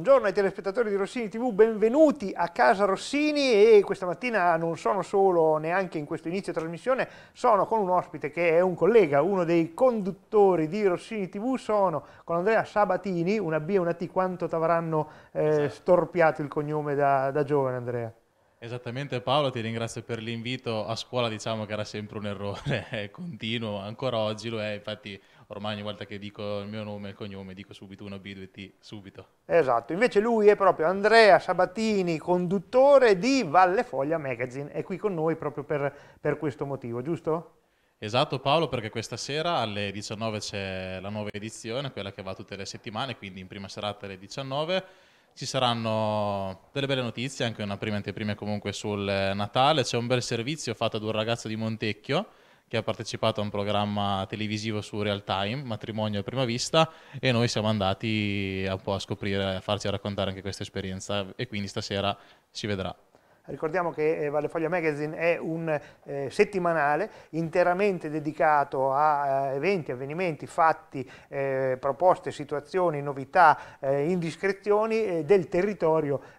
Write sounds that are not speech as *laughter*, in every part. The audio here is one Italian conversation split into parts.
Buongiorno ai telespettatori di Rossini TV, benvenuti a casa Rossini e questa mattina non sono solo neanche in questo inizio trasmissione, sono con un ospite che è un collega, uno dei conduttori di Rossini TV, sono con Andrea Sabatini, una B e una T, quanto ti avranno eh, esatto. storpiato il cognome da, da giovane Andrea? Esattamente Paolo, ti ringrazio per l'invito. A scuola diciamo che era sempre un errore *laughs* continuo, ancora oggi lo è, infatti ormai ogni volta che dico il mio nome e il cognome dico subito 1B2T, subito. Esatto, invece lui è proprio Andrea Sabatini, conduttore di Valle Foglia Magazine, è qui con noi proprio per, per questo motivo, giusto? Esatto Paolo, perché questa sera alle 19 c'è la nuova edizione, quella che va tutte le settimane, quindi in prima serata alle 19 ci saranno delle belle notizie, anche una prima anteprima comunque sul Natale, c'è un bel servizio fatto ad un ragazzo di Montecchio che ha partecipato a un programma televisivo su Real Time, Matrimonio a prima vista, e noi siamo andati un po' a scoprire, a farci raccontare anche questa esperienza e quindi stasera si vedrà. Ricordiamo che eh, Vallefoglia Magazine è un eh, settimanale interamente dedicato a eh, eventi, avvenimenti, fatti, eh, proposte, situazioni, novità, eh, indiscrezioni eh, del territorio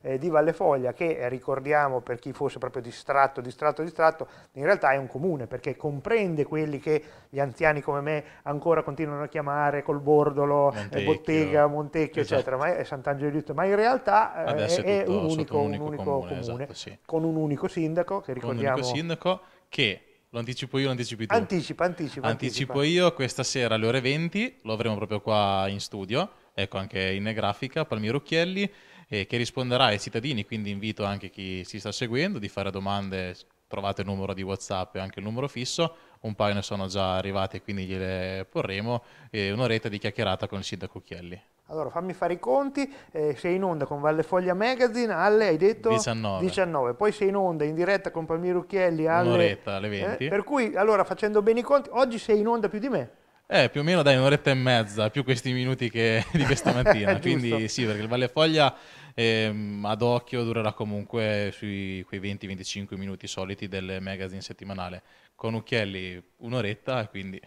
di Vallefoglia che ricordiamo per chi fosse proprio distratto, distratto, distratto, in realtà è un comune perché comprende quelli che gli anziani come me ancora continuano a chiamare col bordolo, Montecchio, bottega, Montecchio esatto. eccetera, ma è Sant'Angelo di Lutto, ma in realtà è, è, un unico, unico, un unico comune. comune. Esatto, sì con un unico sindaco che ricordiamo. un unico sindaco che lo anticipo io, lo anticipi tu. Anticipa, anticipa. Anticipo io questa sera alle ore 20, lo avremo proprio qua in studio, ecco anche in grafica, Palmiro Chielli, eh, che risponderà ai cittadini, quindi invito anche chi si sta seguendo di fare domande, trovate il numero di Whatsapp e anche il numero fisso, un paio ne sono già arrivate quindi gliele porremo, e un'oretta di chiacchierata con il sindaco Chielli. Allora fammi fare i conti, eh, sei in onda con Valle Foglia Magazine alle, hai detto? 19. 19. Poi sei in onda in diretta con Palmiro Ucchielli alle... Un'oretta, alle 20. Eh, per cui, allora, facendo bene i conti, oggi sei in onda più di me. Eh, più o meno dai un'oretta e mezza, più questi minuti che *laughs* di questa mattina. *laughs* Quindi sì, perché il Valle Foglia ehm, ad occhio durerà comunque sui quei 20-25 minuti soliti del magazine settimanale. Con Ucchielli un'oretta, quindi...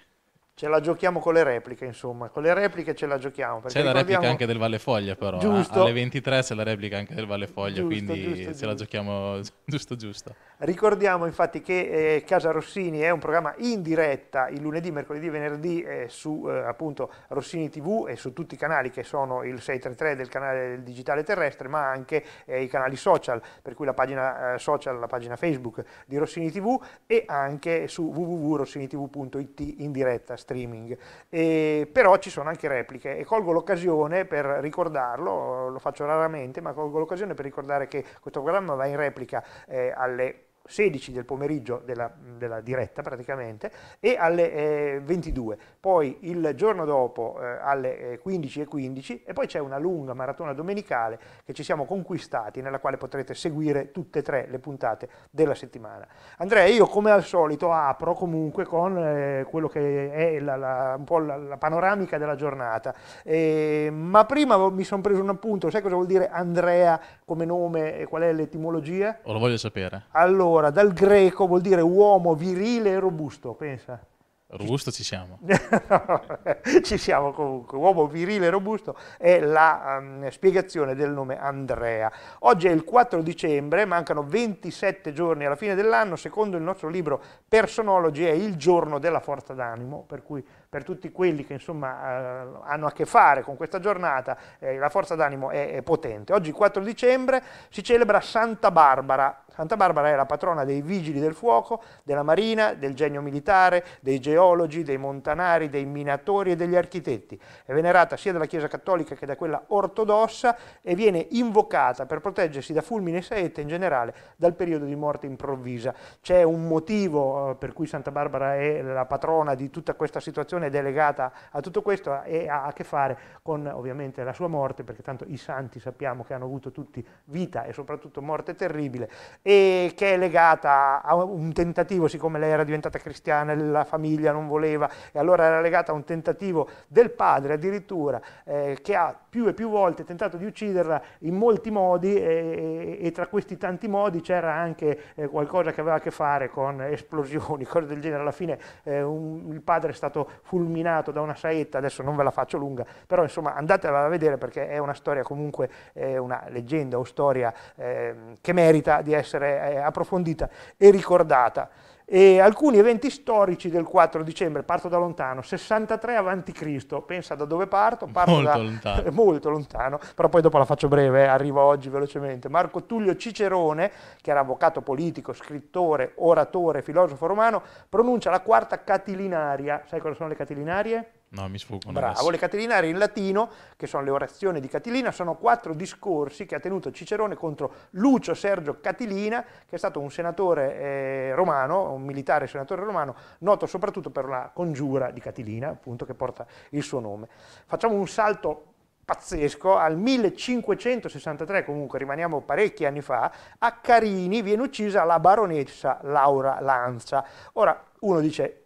Ce la giochiamo con le repliche, insomma, con le repliche ce la giochiamo. C'è la replica abbiamo... anche del Valle Foglia, però. Eh? Giusto. Alle 23 c'è la replica anche del Valle Foglia, quindi giusto, ce la giochiamo *laughs* giusto giusto. Ricordiamo infatti che eh, Casa Rossini è un programma in diretta il lunedì, mercoledì e venerdì eh, su eh, appunto Rossini TV e su tutti i canali che sono il 633 del canale del digitale terrestre ma anche eh, i canali social per cui la pagina eh, social, la pagina Facebook di Rossini TV e anche su www.rossinitv.it in diretta streaming. E, però ci sono anche repliche e colgo l'occasione per ricordarlo, lo faccio raramente ma colgo l'occasione per ricordare che questo programma va in replica eh, alle 16 del pomeriggio della, della diretta praticamente e alle eh, 22, poi il giorno dopo eh, alle 15 eh, e 15 e poi c'è una lunga maratona domenicale che ci siamo conquistati nella quale potrete seguire tutte e tre le puntate della settimana. Andrea, io come al solito apro comunque con eh, quello che è la, la, un po' la, la, panoramica della giornata, eh, ma prima mi sono preso un appunto, sai cosa vuol dire Andrea come nome e qual è l'etimologia? Oh, lo voglio sapere. Allora, allora, dal greco vuol dire uomo virile e robusto, pensa. Robusto ci siamo. *laughs* ci siamo comunque. Uomo virile e robusto è la um, spiegazione del nome Andrea. Oggi è il 4 dicembre, mancano 27 giorni alla fine dell'anno. Secondo il nostro libro Personologi è il giorno della forza d'animo, per cui per tutti quelli che insomma eh, hanno a che fare con questa giornata eh, la forza d'animo è, è potente. Oggi 4 dicembre si celebra Santa Barbara, Santa Barbara è la patrona dei vigili del fuoco, della marina, del genio militare, dei geologi, dei montanari, dei minatori e degli architetti. È venerata sia dalla Chiesa cattolica che da quella ortodossa e viene invocata per proteggersi da fulmine e saette in generale dal periodo di morte improvvisa. C'è un motivo eh, per cui Santa Barbara è la patrona di tutta questa situazione ed è legata a tutto questo e ha a che fare con ovviamente la sua morte, perché tanto i santi sappiamo che hanno avuto tutti vita e soprattutto morte terribile e che è legata a un tentativo, siccome lei era diventata cristiana, e la famiglia non voleva, e allora era legata a un tentativo del padre addirittura, eh, che ha più e più volte tentato di ucciderla in molti modi e, e, e tra questi tanti modi c'era anche eh, qualcosa che aveva a che fare con esplosioni, *laughs* cose del genere. Alla fine eh, un, il padre è stato fulminato da una saetta, adesso non ve la faccio lunga, però insomma andatela a vedere perché è una storia comunque, una leggenda o storia ehm, che merita di essere essere eh, approfondita e ricordata. E alcuni eventi storici del 4 dicembre, parto da lontano, 63 avanti Cristo, pensa da dove parto, parto molto, da, lontano. *laughs* molto lontano, però poi dopo la faccio breve, eh, arrivo oggi velocemente. Marco Tullio Cicerone, che era avvocato politico, scrittore, oratore, filosofo romano, pronuncia la quarta catilinaria, sai cosa sono le catilinarie? No, mi sfugo. Bravo, le Catilinari in latino, che sono le orazioni di Catilina, sono quattro discorsi che ha tenuto Cicerone contro Lucio Sergio Catilina, che è stato un senatore eh, romano, un militare senatore romano, noto soprattutto per la congiura di Catilina, appunto, che porta il suo nome. Facciamo un salto pazzesco, al 1563 comunque, rimaniamo parecchi anni fa, a Carini viene uccisa la baronessa Laura Lanza. Ora, uno dice,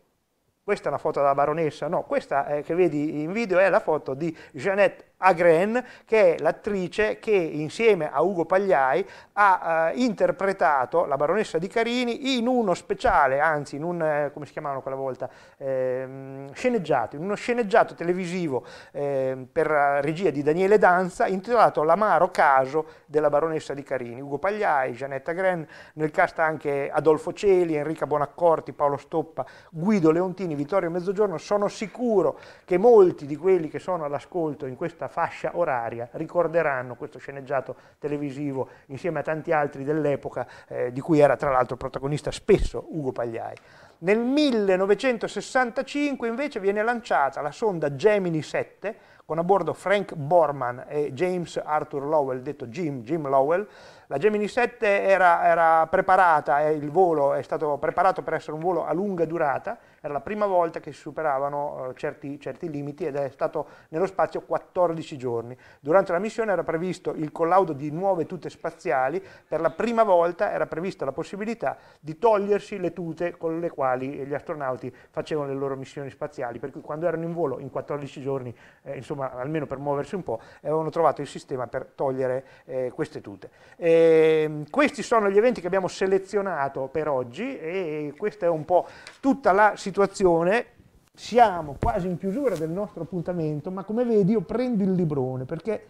questa è una foto della baronessa, no, questa è, eh, che vedi in video è la foto di Jeannette Agren, che è l'attrice che insieme a Ugo Pagliai ha eh, interpretato la baronessa di Carini in uno speciale, anzi in un, eh, come si chiamavano quella volta, eh, sceneggiato, in uno sceneggiato televisivo ehm, per eh, regia di Daniele Danza intitolato L'amaro caso della baronessa di Carini. Ugo Pagliai, Gianetta Agren, nel cast anche Adolfo Celi, Enrica Bonaccorti, Paolo Stoppa, Guido Leontini, Vittorio Mezzogiorno, sono sicuro che molti di quelli che sono all'ascolto in questa fascia oraria ricorderanno questo sceneggiato televisivo insieme a tanti altri dell'epoca eh, di cui era tra l'altro protagonista spesso Ugo Pagliai. Nel 1965 invece viene lanciata la sonda Gemini 7 con a bordo Frank Borman e James Arthur Lowell, detto Jim, Jim Lowell, la Gemini 7 era, era preparata, il volo è stato preparato per essere un volo a lunga durata, era la prima volta che si superavano eh, certi, certi limiti ed è stato nello spazio 14 giorni. Durante la missione era previsto il collaudo di nuove tute spaziali, per la prima volta era prevista la possibilità di togliersi le tute con le quali gli astronauti facevano le loro missioni spaziali, per cui quando erano in volo in 14 giorni, eh, insomma almeno per muoversi un po', avevano trovato il sistema per togliere eh, queste tute. E Ehm, questi sono gli eventi che abbiamo selezionato per oggi e questa è un po' tutta la situazione. Siamo quasi in chiusura del nostro appuntamento, ma come vedi io prendo il librone perché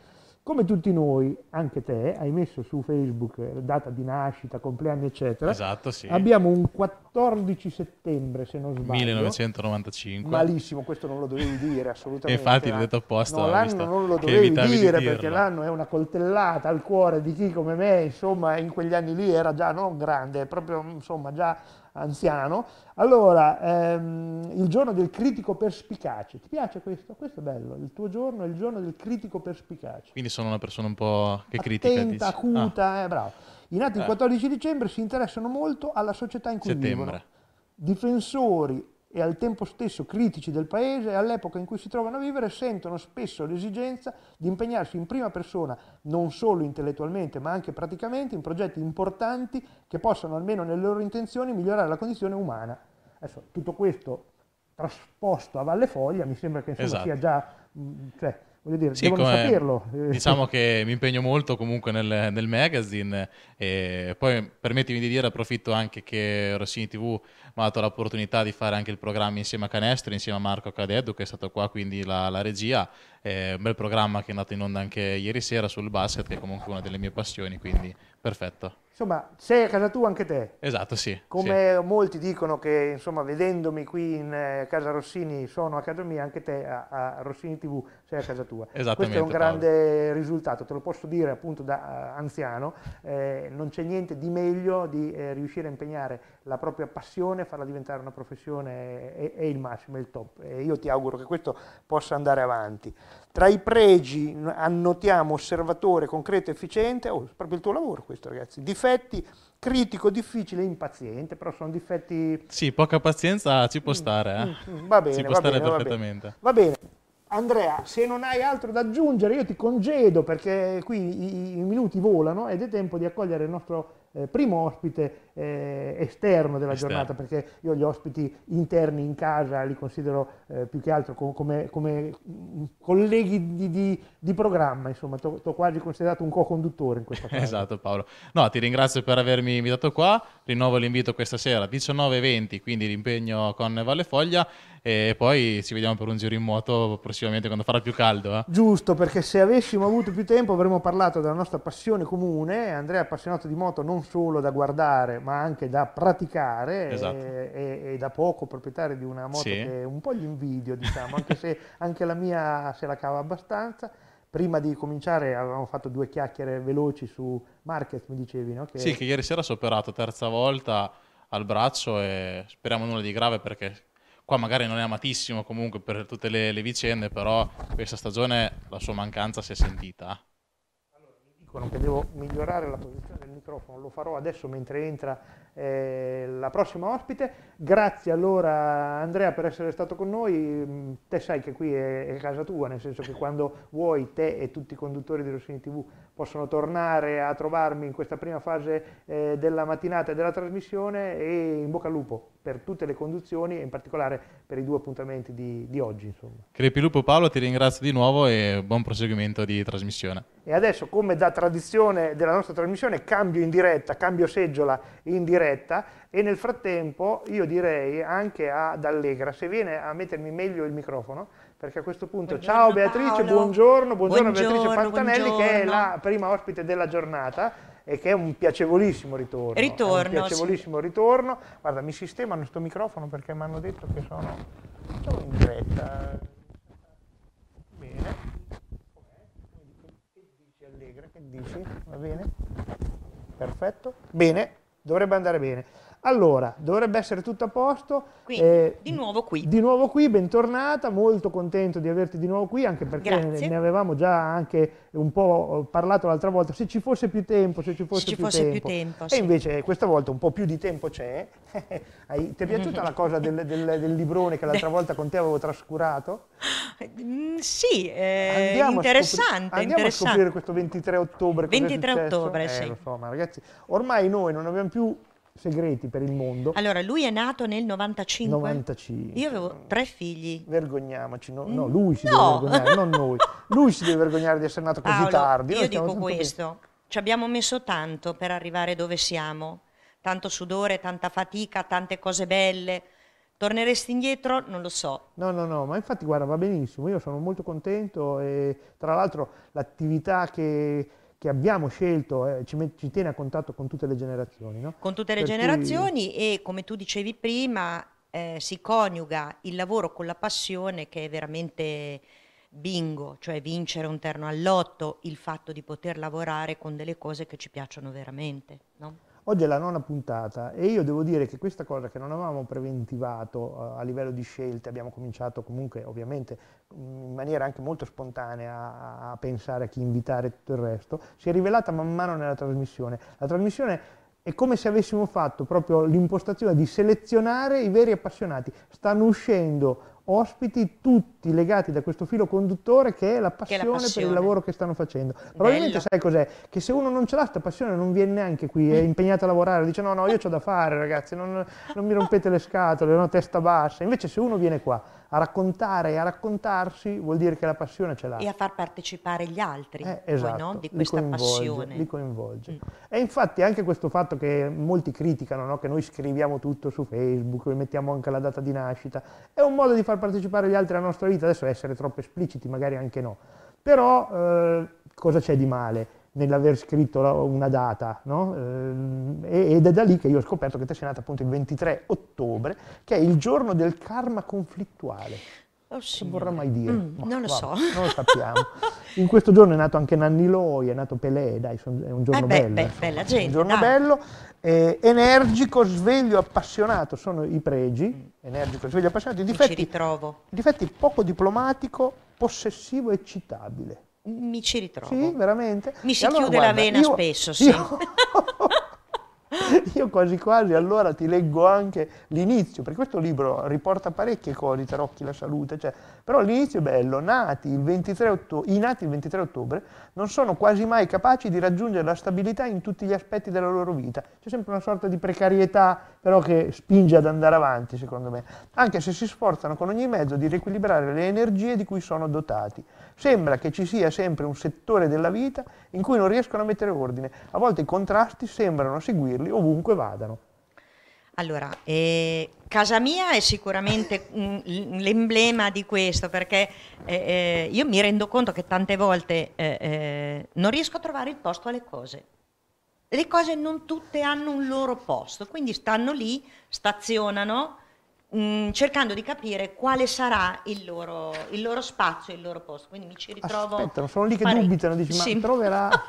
come tutti noi, anche te, hai messo su Facebook eh, data di nascita, compleanno, eccetera. Esatto, sì. Abbiamo un 14 settembre, se non sbaglio. 1995. Malissimo, questo non lo dovevi dire assolutamente. infatti, l'ho detto apposta. No, l'anno non lo dovevi dire di perché l'anno è una coltellata al cuore di chi come me, insomma, in quegli anni lì era già non grande, proprio insomma, già anziano. Allora, ehm, il giorno del critico perspicace, ti piace questo? Questo è bello, il tuo giorno è il giorno del critico perspicace. Quindi sono una persona un po' che critica. Attenta, critica. acuta, ah. eh, bravo. I nati eh. il 14 dicembre si interessano molto alla società in cui Settembre. vivono. Difensori e al tempo stesso critici del paese e all'epoca in cui si trovano a vivere sentono spesso l'esigenza di impegnarsi in prima persona, non solo intellettualmente ma anche praticamente, in progetti importanti che possano, almeno nelle loro intenzioni, migliorare la condizione umana. Adesso, tutto questo trasposto a Valle Foglia mi sembra che insomma, esatto. sia già... Cioè, voglio dire, sì, devono come, saperlo. *laughs* Diciamo che mi impegno molto comunque nel, nel, magazine e poi permettimi di dire, approfitto anche che Rossini TV mi ha dato l'opportunità di fare anche il programma insieme a Canestro, insieme a Marco Cadeddu che è stato qua quindi la, la regia, eh, un bel programma che è andato in onda anche ieri sera sul basket che è comunque una delle mie passioni, quindi perfetto. Insomma, sei a casa tua anche te. Esatto, sì. Come sì. molti dicono che, insomma, vedendomi qui in eh, casa Rossini sono a casa mia, anche te a, a Rossini TV sei a casa tua. Questo è un grande Paolo. risultato, te lo posso dire appunto da uh, anziano, eh, non c'è niente di meglio di eh, riuscire a impegnare la propria passione, farla diventare una professione, eh, è, è il massimo, è il top. E io ti auguro che questo possa andare avanti. Tra i pregi annotiamo osservatore concreto, efficiente, oh, proprio il tuo lavoro questo ragazzi, difetti critico, difficile, impaziente, però sono difetti... Sì, poca pazienza ci può mm, stare, eh? Mm, mm, va bene, ci può stare bene, perfettamente. Va bene. va bene. Andrea, se non hai altro da aggiungere io ti congedo perché qui i, i minuti volano ed è tempo di accogliere il nostro eh, primo ospite eh, esterno della esterno. giornata, perché io gli ospiti interni in casa li considero eh, più che altro com come, come mm, colleghi di, di, di, programma, insomma, ti ho quasi considerato un co-conduttore in questa cosa. *laughs* esatto Paolo. No, ti ringrazio per avermi invitato qua, rinnovo l'invito questa sera 19.20, quindi l'impegno con Valle Foglia e poi ci vediamo per un giro in moto prossimamente quando farà più caldo. Eh? Giusto, perché se avessimo avuto più tempo avremmo parlato della nostra passione comune, Andrea appassionato di moto non solo da guardare, ma anche da praticare esatto. Eh, e, e, da poco proprietario di una moto sì. che un po' gli invidio, diciamo, anche se *laughs* anche la mia se la cava abbastanza. Prima di cominciare avevamo fatto due chiacchiere veloci su Market, mi dicevi, no? Che... Sì, che ieri sera si è operato terza volta al braccio e speriamo nulla di grave perché qua magari non è amatissimo comunque per tutte le, le vicende, però questa stagione la sua mancanza si è sentita. Allora, mi dicono che devo migliorare la posizione microfono, lo farò adesso mentre entra eh, la prossima ospite. Grazie allora Andrea per essere stato con noi, mm, te sai che qui è, è casa tua, nel senso che quando vuoi te e tutti i conduttori di Rossini TV possono tornare a trovarmi in questa prima fase eh, della mattinata e della trasmissione e in bocca al lupo per tutte le conduzioni e in particolare per i due appuntamenti di, di oggi. Insomma. Lupo Paolo ti ringrazio di nuovo e buon proseguimento di trasmissione. E adesso come da tradizione della nostra trasmissione cambio in diretta, cambio seggiola in diretta e nel frattempo io direi anche ad Allegra se viene a mettermi meglio il microfono perché a questo punto buongiorno ciao Beatrice, Paolo. buongiorno, buongiorno, buongiorno Beatrice Fantanelli buongiorno. che è la prima ospite della giornata e che è un piacevolissimo ritorno. Ritorno. un piacevolissimo sì. ritorno. Guarda, mi sistemano sto microfono perché mi hanno detto che sono, sono in diretta. Bene. Che dici Allegra? Che dici? Va bene? Perfetto. Bene, dovrebbe andare bene. Allora, dovrebbe essere tutto a posto. Qui, eh, di nuovo qui. Di nuovo qui, bentornata, molto contento di averti di nuovo qui, anche perché ne, ne, avevamo già anche un po' parlato l'altra volta, se ci fosse più tempo, se ci fosse, se ci più, fosse tempo. più, tempo. E sì. invece eh, questa volta un po' più di tempo c'è. *laughs* Ti è piaciuta la cosa del, del, del librone che l'altra volta con te avevo trascurato? Mm, sì, eh, andiamo interessante. A andiamo interessante. a scoprire questo 23 ottobre. 23 ottobre, eh, sì. So, ragazzi, ormai noi non abbiamo più segreti per il mondo. Allora, lui è nato nel 95. 95. Io avevo tre figli. Vergogniamoci, no, no mm. lui si no. deve vergognare, non noi. *laughs* Lui si deve vergognare di essere nato Paolo, così tardi. Io dico questo, ci abbiamo messo tanto per arrivare dove siamo, tanto sudore, tanta fatica, tante cose belle. Torneresti indietro? Non lo so. No, no, no, ma infatti guarda, va benissimo, io sono molto contento e tra l'altro l'attività che che abbiamo scelto eh, ci, ci, tiene a contatto con tutte le generazioni. No? Con tutte le per generazioni cui... e come tu dicevi prima eh, si coniuga il lavoro con la passione che è veramente bingo, cioè vincere un terno all'otto, il fatto di poter lavorare con delle cose che ci piacciono veramente. No? Oggi è la nona puntata e io devo dire che questa cosa che non avevamo preventivato eh, a livello di scelte, abbiamo cominciato comunque ovviamente mm, in maniera anche molto spontanea a, pensare a chi invitare e tutto il resto, si è rivelata man mano nella trasmissione. La trasmissione è come se avessimo fatto proprio l'impostazione di selezionare i veri appassionati. Stanno uscendo ospiti tutti tutti legati da questo filo conduttore che è la passione, è la passione. per il lavoro che stanno facendo. Probabilmente Bello. sai cos'è? Che se uno non ce l'ha sta passione non viene neanche qui, è mm. impegnato a lavorare, dice no, no, io ho da fare ragazzi, non, non mi rompete le scatole, ho una testa bassa. Invece se uno viene qua a raccontare e a raccontarsi vuol dire che la passione ce l'ha. E a far partecipare gli altri eh, esatto, poi, no? Esatto, di questa li passione. Li coinvolge. Mm. E infatti anche questo fatto che molti criticano, no? che noi scriviamo tutto su Facebook, mettiamo anche la data di nascita, è un modo di far partecipare gli altri alla nostra nostra vita, adesso essere troppo espliciti magari anche no, però eh, cosa c'è di male nell'aver scritto una data, no? eh, ed è da lì che io ho scoperto che te sei nata appunto il 23 ottobre, che è il giorno del karma conflittuale. Oh, che vorrà mai dire? Mm, no, non lo so. non lo sappiamo. In questo giorno è nato anche Nanni Loi, è nato Pelé, dai, è un giorno eh beh, bello. Beh, bella gente, un giorno dai. bello, eh, energico, sveglio, appassionato, sono i pregi, mm. energico, sveglio, appassionato, i difetti, Mi ci ritrovo. difetti poco diplomatico, possessivo, eccitabile. Mi ci ritrovo. Sì, veramente. Mi si allora, chiude guarda, la vena io, spesso, sì. Io, *laughs* *laughs* *laughs* Io quasi quasi allora ti leggo anche l'inizio, perché questo libro riporta parecchie cose, Tarocchi la salute, cioè, però l'inizio è bello, nati il 23 ottobre, i nati il 23 ottobre non sono quasi mai capaci di raggiungere la stabilità in tutti gli aspetti della loro vita, c'è sempre una sorta di precarietà però che spinge ad andare avanti secondo me, anche se si sforzano con ogni mezzo di riequilibrare le energie di cui sono dotati. Sembra che ci sia sempre un settore della vita in cui non riescono a mettere ordine. A volte i contrasti sembrano seguirli ovunque vadano. Allora, eh, casa mia è sicuramente *coughs* l'emblema di questo perché eh, eh, io mi rendo conto che tante volte eh, eh, non riesco a trovare il posto alle cose. Le cose non tutte hanno un loro posto, quindi stanno lì, stazionano Mm, cercando di capire quale sarà il loro, il loro, spazio, il loro posto. Quindi mi ci ritrovo. Aspetta, sono lì che parecchio. dubitano, dici, sì. ma troverà. *laughs*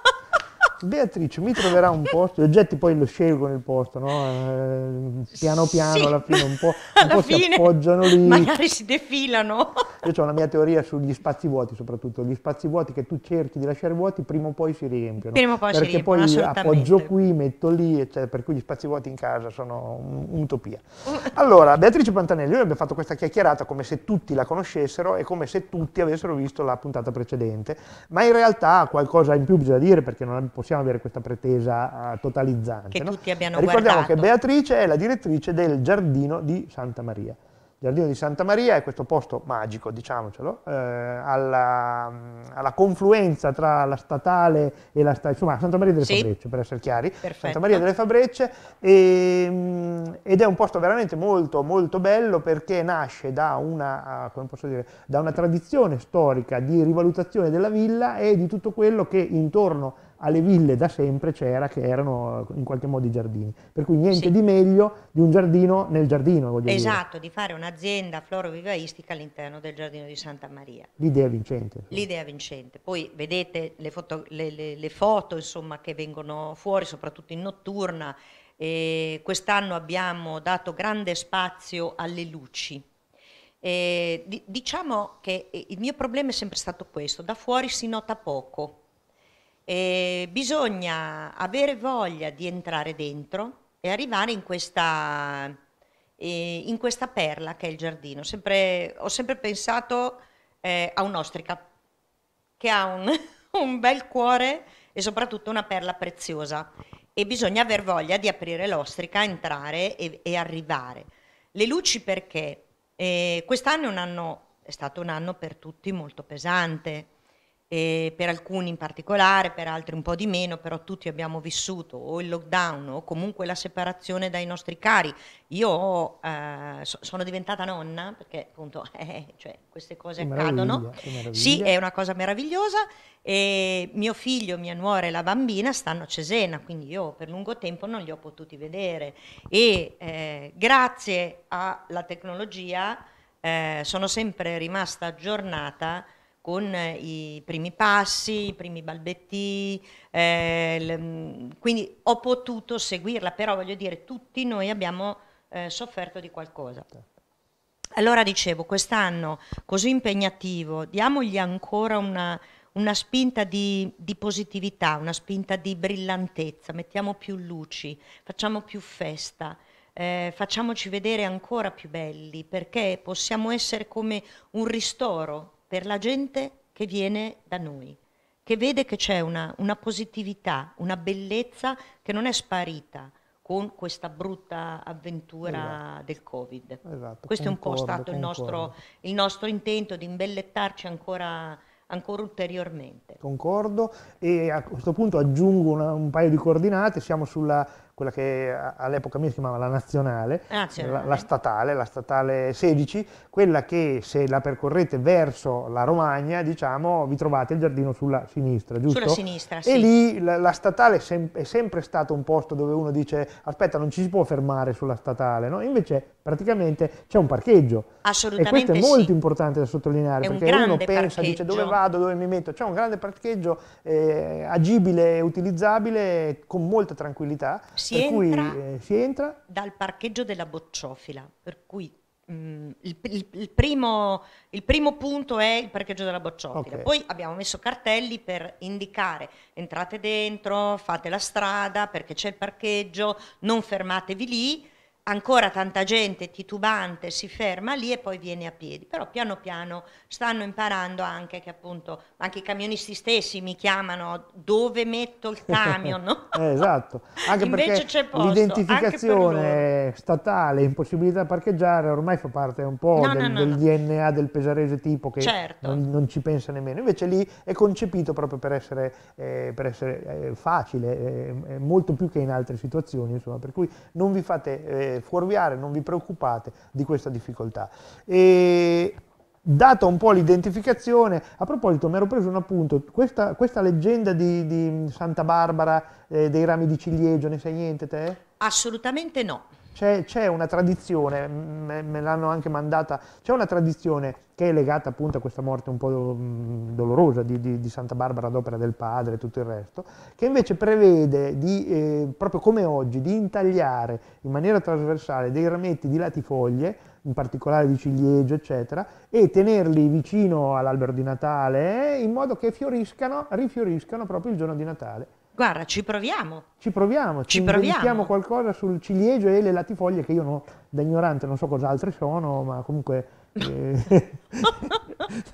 Beatrice mi troverà un posto, gli oggetti poi lo scelgono il posto, no? Eh, piano piano sì. alla fine un po', un *laughs* po fine, si appoggiano lì. Magari si defilano. Io ho una mia teoria sugli spazi vuoti soprattutto, gli spazi vuoti che tu cerchi di lasciare vuoti prima o poi si riempiono. Prima o poi perché si riempiono, Perché poi appoggio qui, metto lì, eccetera, per cui gli spazi vuoti in casa sono un'utopia. Mm. Allora, Beatrice Pantanelli, noi abbiamo fatto questa chiacchierata come se tutti la conoscessero e come se tutti avessero visto la puntata precedente, ma in realtà qualcosa in più bisogna dire perché non è possibile possiamo avere questa pretesa ah, totalizzante. Che no? tutti abbiano Ricordiamo guardato. che Beatrice è la direttrice del Giardino di Santa Maria. Il Giardino di Santa Maria è questo posto magico, diciamocelo, eh, alla, mm, alla, confluenza tra la statale e la statale, insomma Santa Maria delle sì. Fabrecce, per essere chiari, Perfetto. Santa Maria delle Fabrecce, e, ehm, ed è un posto veramente molto molto bello perché nasce da una, ah, dire, da una tradizione storica di rivalutazione della villa e di tutto quello che intorno a alle ville da sempre c'era che erano eh, in qualche modo i giardini. Per cui niente sì. di meglio di un giardino nel giardino, voglio esatto, dire. di fare un'azienda florovivaistica all'interno del giardino di Santa Maria. L'idea vincente. L'idea vincente. Poi vedete le foto, le, le, le foto insomma, che vengono fuori, soprattutto in notturna, eh, quest'anno abbiamo dato grande spazio alle luci. Eh, diciamo che eh, il mio problema è sempre stato questo, da fuori si nota poco, e bisogna avere voglia di entrare dentro e arrivare in questa, eh, in questa perla che è il giardino. Sempre, ho sempre pensato eh, a un'ostrica che ha un, *laughs* un bel cuore e soprattutto una perla preziosa e bisogna aver voglia di aprire l'ostrica, entrare e, e arrivare. Le luci perché? Eh, quest'anno è, è stato un anno per tutti molto pesante, e per alcuni in particolare, per altri un po' di meno, però tutti abbiamo vissuto o il lockdown o comunque la separazione dai nostri cari. Io eh, so, sono diventata nonna perché appunto *laughs* eh, cioè, queste cose che accadono. Sì, è una cosa meravigliosa. E mio figlio, mia nuora e la bambina stanno a Cesena, quindi io per lungo tempo non li ho potuti vedere. E eh, grazie alla tecnologia eh, sono sempre rimasta aggiornata con eh, i primi passi, i primi balbetti, eh, mm, quindi ho potuto seguirla, però voglio dire, tutti noi abbiamo eh, sofferto di qualcosa. Allora dicevo, quest'anno così impegnativo, diamogli ancora una, una spinta di, di, positività, una spinta di brillantezza, mettiamo più luci, facciamo più festa, eh, facciamoci vedere ancora più belli, perché possiamo essere come un ristoro per la gente che viene da noi, che vede che c'è una, una positività, una bellezza che non è sparita con questa brutta avventura esatto. del Covid. Esatto, Questo è un po' stato il nostro, il nostro, intento di imbellettarci ancora, ancora ulteriormente. Concordo e a questo punto aggiungo una, un paio di coordinate, siamo sulla quella che all'epoca mia si chiamava la nazionale, ah, la, la, statale, la statale 16, quella che se la percorrete verso la Romagna, diciamo, vi trovate il giardino sulla sinistra, giusto? Sulla sinistra, sì. E lì la, la statale sem è sempre stato un posto dove uno dice aspetta non ci si può fermare sulla statale, no? Invece praticamente c'è un parcheggio. Assolutamente E questo è molto importante da sottolineare, è perché un uno pensa, dice dove vado, dove mi metto, c'è un grande parcheggio eh, agibile utilizzabile con molta tranquillità. Sì si, entra, cui, eh, si entra dal parcheggio della Bocciofila, per cui mm, il, il, il, primo, il, primo, punto è il parcheggio della bocciofila, okay. poi abbiamo messo cartelli per indicare entrate dentro, fate la strada perché c'è il parcheggio, non fermatevi lì ancora tanta gente titubante si ferma lì e poi viene a piedi, però piano piano stanno imparando anche che appunto anche i camionisti stessi mi chiamano dove metto il camion, no? *laughs* eh, esatto, anche perché l'identificazione per statale, impossibilità di parcheggiare ormai fa parte un po' no, del, no, del DNA del pesarese tipo che certo. non, non, ci pensa nemmeno, invece lì è concepito proprio per essere, eh, per essere eh, facile, eh, molto più che in altre situazioni, insomma, per cui non vi fate eh, potete fuorviare, non vi preoccupate di questa difficoltà. E data un po' l'identificazione, a proposito mi ero preso un appunto, questa, questa leggenda di, di, Santa Barbara, eh, dei rami di ciliegio, ne sai niente te? Assolutamente no c'è, una tradizione, me, me l'hanno anche mandata, c'è una tradizione che è legata appunto a questa morte un po' dolorosa di, di, di Santa Barbara ad opera del padre e tutto il resto, che invece prevede, di, eh, proprio come oggi, di intagliare in maniera trasversale dei rametti di latifoglie, in particolare di ciliegio, eccetera, e tenerli vicino all'albero di Natale eh, in modo che fioriscano, rifioriscano proprio il giorno di Natale. Guarda, ci proviamo. Ci proviamo, ci, ci proviamo. qualcosa sul ciliegio e le latifoglie che io no, da ignorante non so cosa sono, ma comunque... *laughs* Eh, *laughs*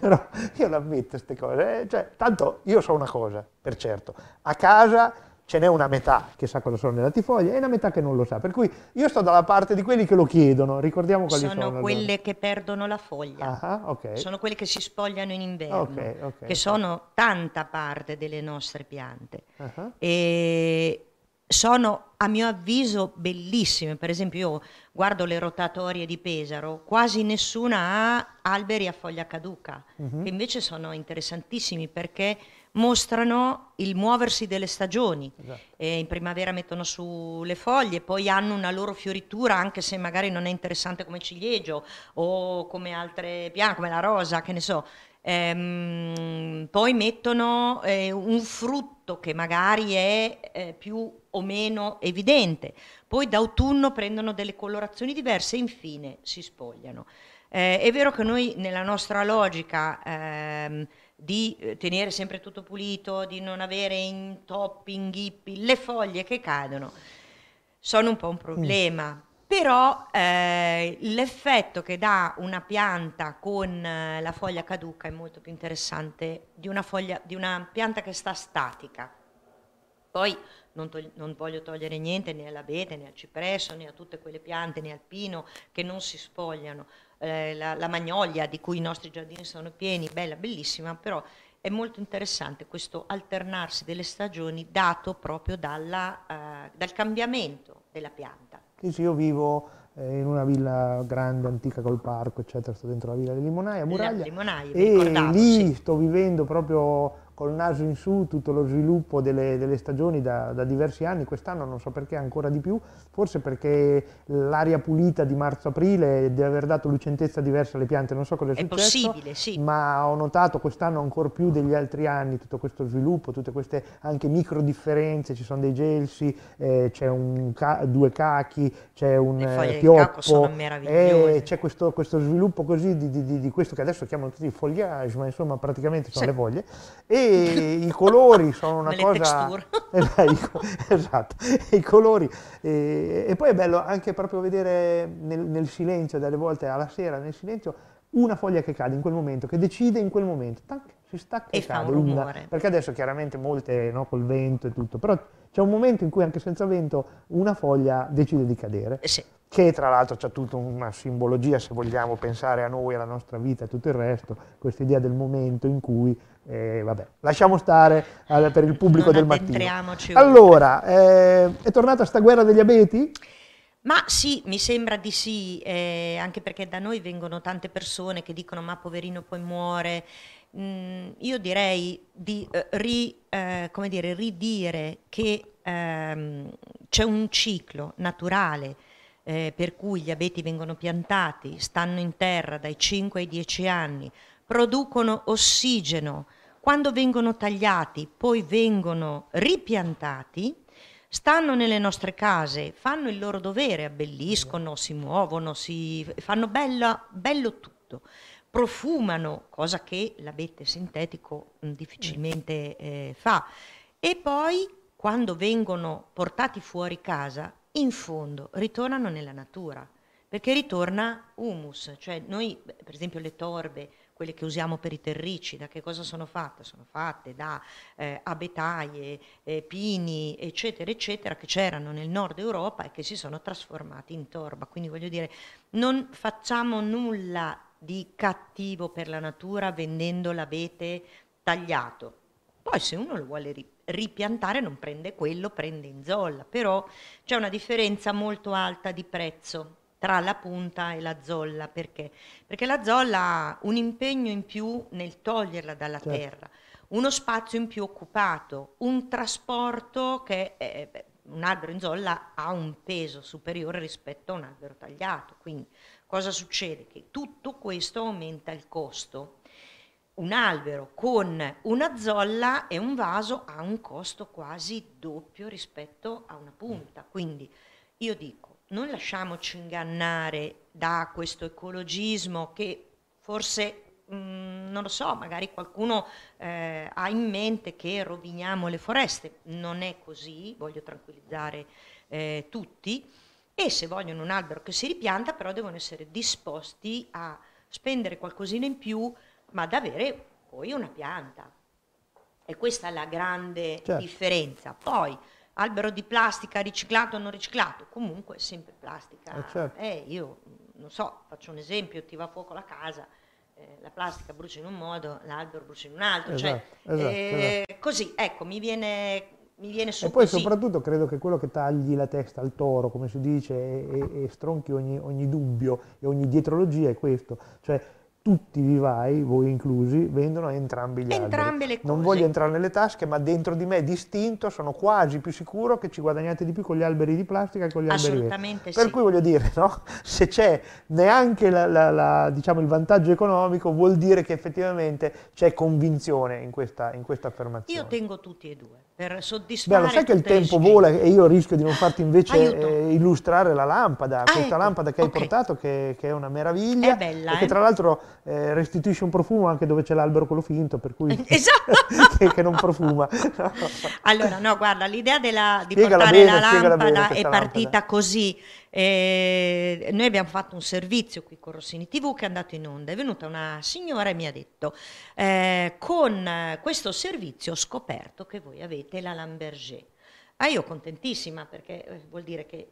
però io l'ammetto queste cose. Eh, cioè, tanto io so una cosa, per certo. A casa ce n'è una metà che sa cosa sono le latifoglie e una metà che non lo sa. Per cui io sto dalla parte di quelli che lo chiedono, ricordiamo quali sono. Sono quelle che perdono la foglia, ah, ah, okay. sono quelle che si spogliano in inverno, okay, okay, che sono tanta parte delle nostre piante. Uh-huh. E sono a mio avviso bellissime, per esempio io guardo le rotatorie di Pesaro, quasi nessuna ha alberi a foglia caduca, uh-huh. che invece sono interessantissimi perché mostrano il muoversi delle stagioni. Esatto. Eh, in primavera mettono su le foglie, poi hanno una loro fioritura, anche se magari non è interessante come ciliegio o come altre piante, come la rosa, che ne so. Ehm, poi mettono eh, un frutto che magari è eh, più o meno evidente. Poi d'autunno prendono delle colorazioni diverse e infine si spogliano. Eh, è vero che noi nella nostra logica... Ehm, di eh, tenere sempre tutto pulito, di non avere intoppi, inghippi, le foglie che cadono sono un po' un problema. Mm. Però eh, l'effetto che dà una pianta con eh, la foglia caduca è molto più interessante di una, foglia, di una pianta che sta statica. Poi non, togli- non, voglio togliere niente né all'abete né al cipresso né a tutte quelle piante né al pino che non si spogliano, eh, la, la magnolia di cui i nostri giardini sono pieni, bella, bellissima, però è molto interessante questo alternarsi delle stagioni dato proprio dalla, eh, dal cambiamento della pianta. Sì, sì, io vivo eh, in una villa grande, antica col parco, eccetera, sto dentro la villa delle Limonaie a Muraglia. Limonai, e lì sto vivendo proprio col naso in su tutto lo sviluppo delle, delle stagioni da, da, diversi anni, quest'anno non so perché ancora di più, forse perché l'aria pulita di marzo-aprile deve aver dato lucentezza diversa alle piante, non so cosa è, è successo, sì. ma ho notato quest'anno ancora più degli altri anni tutto questo sviluppo, tutte queste anche micro differenze, ci sono dei gelsi, eh, c'è ca due cachi, c'è un eh, pioppo, eh, c'è questo, questo, sviluppo così di, di, di, di, questo che adesso chiamano tutti foliage, ma insomma praticamente sono sì. le foglie. e i colori sono una *laughs* cosa... *laughs* Eh, *laughs* esatto, i colori. E, e, poi è bello anche proprio vedere nel, nel silenzio, delle volte alla sera, nel silenzio, una foglia che cade in quel momento, che decide in quel momento, tac, si stacca e, e cade. Una, perché adesso chiaramente molte no, col vento e tutto, però c'è un momento in cui anche senza vento una foglia decide di cadere. Eh sì. Che tra l'altro c'è tutta una simbologia, se vogliamo pensare a noi, alla nostra vita e tutto il resto, questa idea del momento in cui eh, vabbè, lasciamo stare eh, per il pubblico non del mattino. Allora, eh, è tornata sta guerra degli abeti? Ma sì, mi sembra di sì, eh, anche perché da noi vengono tante persone che dicono ma poverino poi muore. Mm, io direi di eh, ri, eh, dire, ridire che ehm, c'è un ciclo naturale per cui gli abeti vengono piantati, stanno in terra dai 5 ai 10 anni, producono ossigeno, quando vengono tagliati, poi vengono ripiantati, stanno nelle nostre case, fanno il loro dovere, abbelliscono, si muovono, si fanno bella, bello tutto, profumano, cosa che l'abete sintetico mm, difficilmente eh, fa, e poi quando vengono portati fuori casa, in fondo ritornano nella natura, perché ritorna humus, cioè noi per esempio le torbe, quelle che usiamo per i terricci, da che cosa sono fatte? Sono fatte da eh, abetaie, eh, pini, eccetera, eccetera, che c'erano nel nord Europa e che si sono trasformati in torba. Quindi voglio dire, non facciamo nulla di cattivo per la natura vendendo l'abete tagliato. Poi se uno lo vuole ripiantare non prende quello, prende in zolla, però c'è una differenza molto alta di prezzo tra la punta e la zolla, perché? Perché la zolla ha un impegno in più nel toglierla dalla certo. terra, uno spazio in più occupato, un trasporto che eh, un albero in zolla ha un peso superiore rispetto a un albero tagliato, quindi cosa succede? Che tutto questo aumenta il costo. Un albero con una zolla e un vaso ha un costo quasi doppio rispetto a una punta, mm. quindi io dico non lasciamoci ingannare da questo ecologismo che forse Mm, non lo so, magari qualcuno eh, ha in mente che roviniamo le foreste, non è così, voglio tranquillizzare eh, tutti e se vogliono un albero che si ripianta però devono essere disposti a spendere qualcosina in più ma ad avere poi una pianta. E questa è la grande certo. differenza. Poi albero di plastica riciclato o non riciclato, comunque sempre plastica. Eh, certo. eh, io non so, faccio un esempio, ti va a fuoco la casa, eh, la plastica brucia in un modo, l'albero brucia in un altro, esatto, cioè, esatto, esatto, eh, esatto. così, ecco, mi viene, mi viene su E poi così. soprattutto credo che quello che tagli la testa al toro, come si dice, e, e, e stronchi ogni, ogni dubbio e ogni dietrologia è questo, cioè tutti i vivai, voi inclusi, vendono entrambi gli Entrambe alberi. Non voglio entrare nelle tasche, ma dentro di me, distinto, sono quasi più sicuro che ci guadagnate di più con gli alberi di plastica che con gli alberi verdi. Sì. Per cui voglio dire, no? se c'è neanche la, la, la, diciamo, il vantaggio economico, vuol dire che effettivamente c'è convinzione in questa, in questa, affermazione. Io tengo tutti e due, per soddisfare Beh, lo sai che il tempo vola e io rischio di non farti invece eh, illustrare la lampada, ah, questa ecco. lampada che okay. hai portato, che, che, è una meraviglia. È bella, e che eh. tra l'altro eh, restituisce un profumo anche dove c'è l'albero quello finto, per cui *laughs* esatto. *laughs* che, che, non profuma. No. Allora, no, guarda, l'idea della, di portare bene, la lampada è partita lampada. così. Eh, noi abbiamo fatto un servizio qui con Rossini TV che è andato in onda. È venuta una signora e mi ha detto: eh, Con questo servizio ho scoperto che voi avete la Lamberger. Ah, io contentissima perché eh, vuol dire che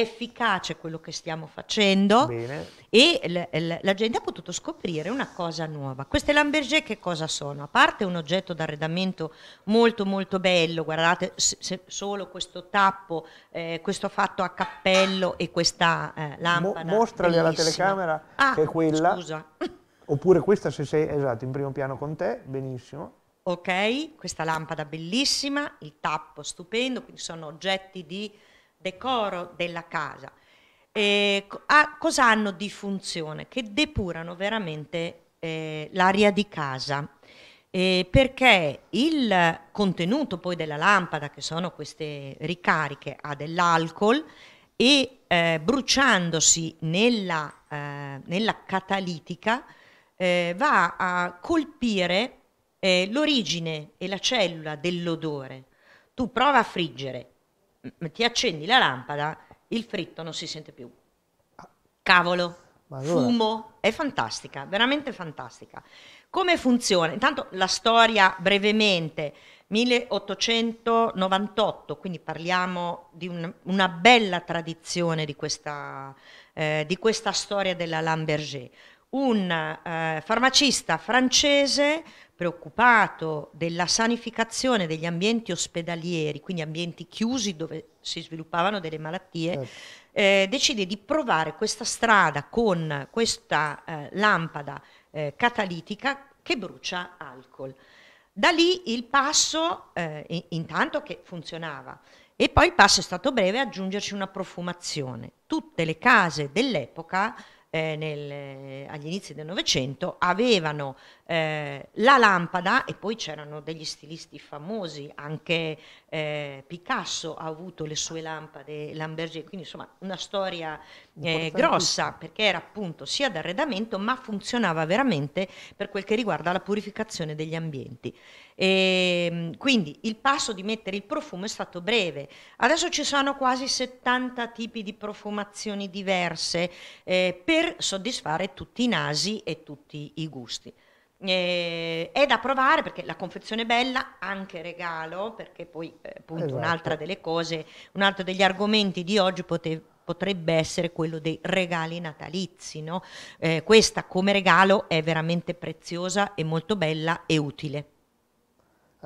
efficace quello che stiamo facendo Bene. e l- l- la gente ha potuto scoprire una cosa nuova. Queste Lamberger che cosa sono? A parte un oggetto d'arredamento molto molto bello, guardate se- solo questo tappo, eh, questo fatto a cappello e questa eh, lampada. Mo- mostrali alla telecamera ah, che è quella. Scusa. *laughs* Oppure questa se sei esatto, in primo piano con te, benissimo. Ok, questa lampada bellissima, il tappo stupendo, quindi sono oggetti di decoro della casa, eh, ah, a, cosa hanno di funzione? Che depurano veramente eh, l'aria di casa. Eh, perché il contenuto poi della lampada, che sono queste ricariche, ha dell'alcol e eh, bruciandosi nella, eh, nella catalitica eh, va a colpire eh, l'origine e la cellula dell'odore. Tu prova a friggere ti accendi la lampada, il fritto non si sente più. Cavolo, allora... fumo, è fantastica, veramente fantastica. Come funziona? Intanto la storia brevemente, 1898, quindi parliamo di un, una bella tradizione di questa, eh, di questa storia della Lamberger. Un eh, farmacista francese preoccupato della sanificazione degli ambienti ospedalieri, quindi ambienti chiusi dove si sviluppavano delle malattie, certo. eh, decide di provare questa strada con questa eh, lampada eh, catalitica che brucia alcol. Da lì il passo, eh, intanto che funzionava, e poi il passo è stato breve aggiungerci una profumazione. Tutte le case dell'epoca eh, nel, eh, agli inizi del Novecento avevano eh, la lampada e poi c'erano degli stilisti famosi, anche eh, Picasso ha avuto le sue lampade Lamberger, quindi insomma una storia eh, grossa perché era appunto sia d'arredamento ma funzionava veramente per quel che riguarda la purificazione degli ambienti. E, ehm, quindi il passo di mettere il profumo è stato breve. Adesso ci sono quasi 70 tipi di profumazioni diverse eh, per soddisfare tutti i nasi e tutti i gusti. Eh, è da provare perché la confezione è bella, anche regalo, perché poi eh, appunto esatto. un'altra delle cose, un altro degli argomenti di oggi pote- potrebbe essere quello dei regali natalizi. No? Eh, questa come regalo è veramente preziosa e molto bella e utile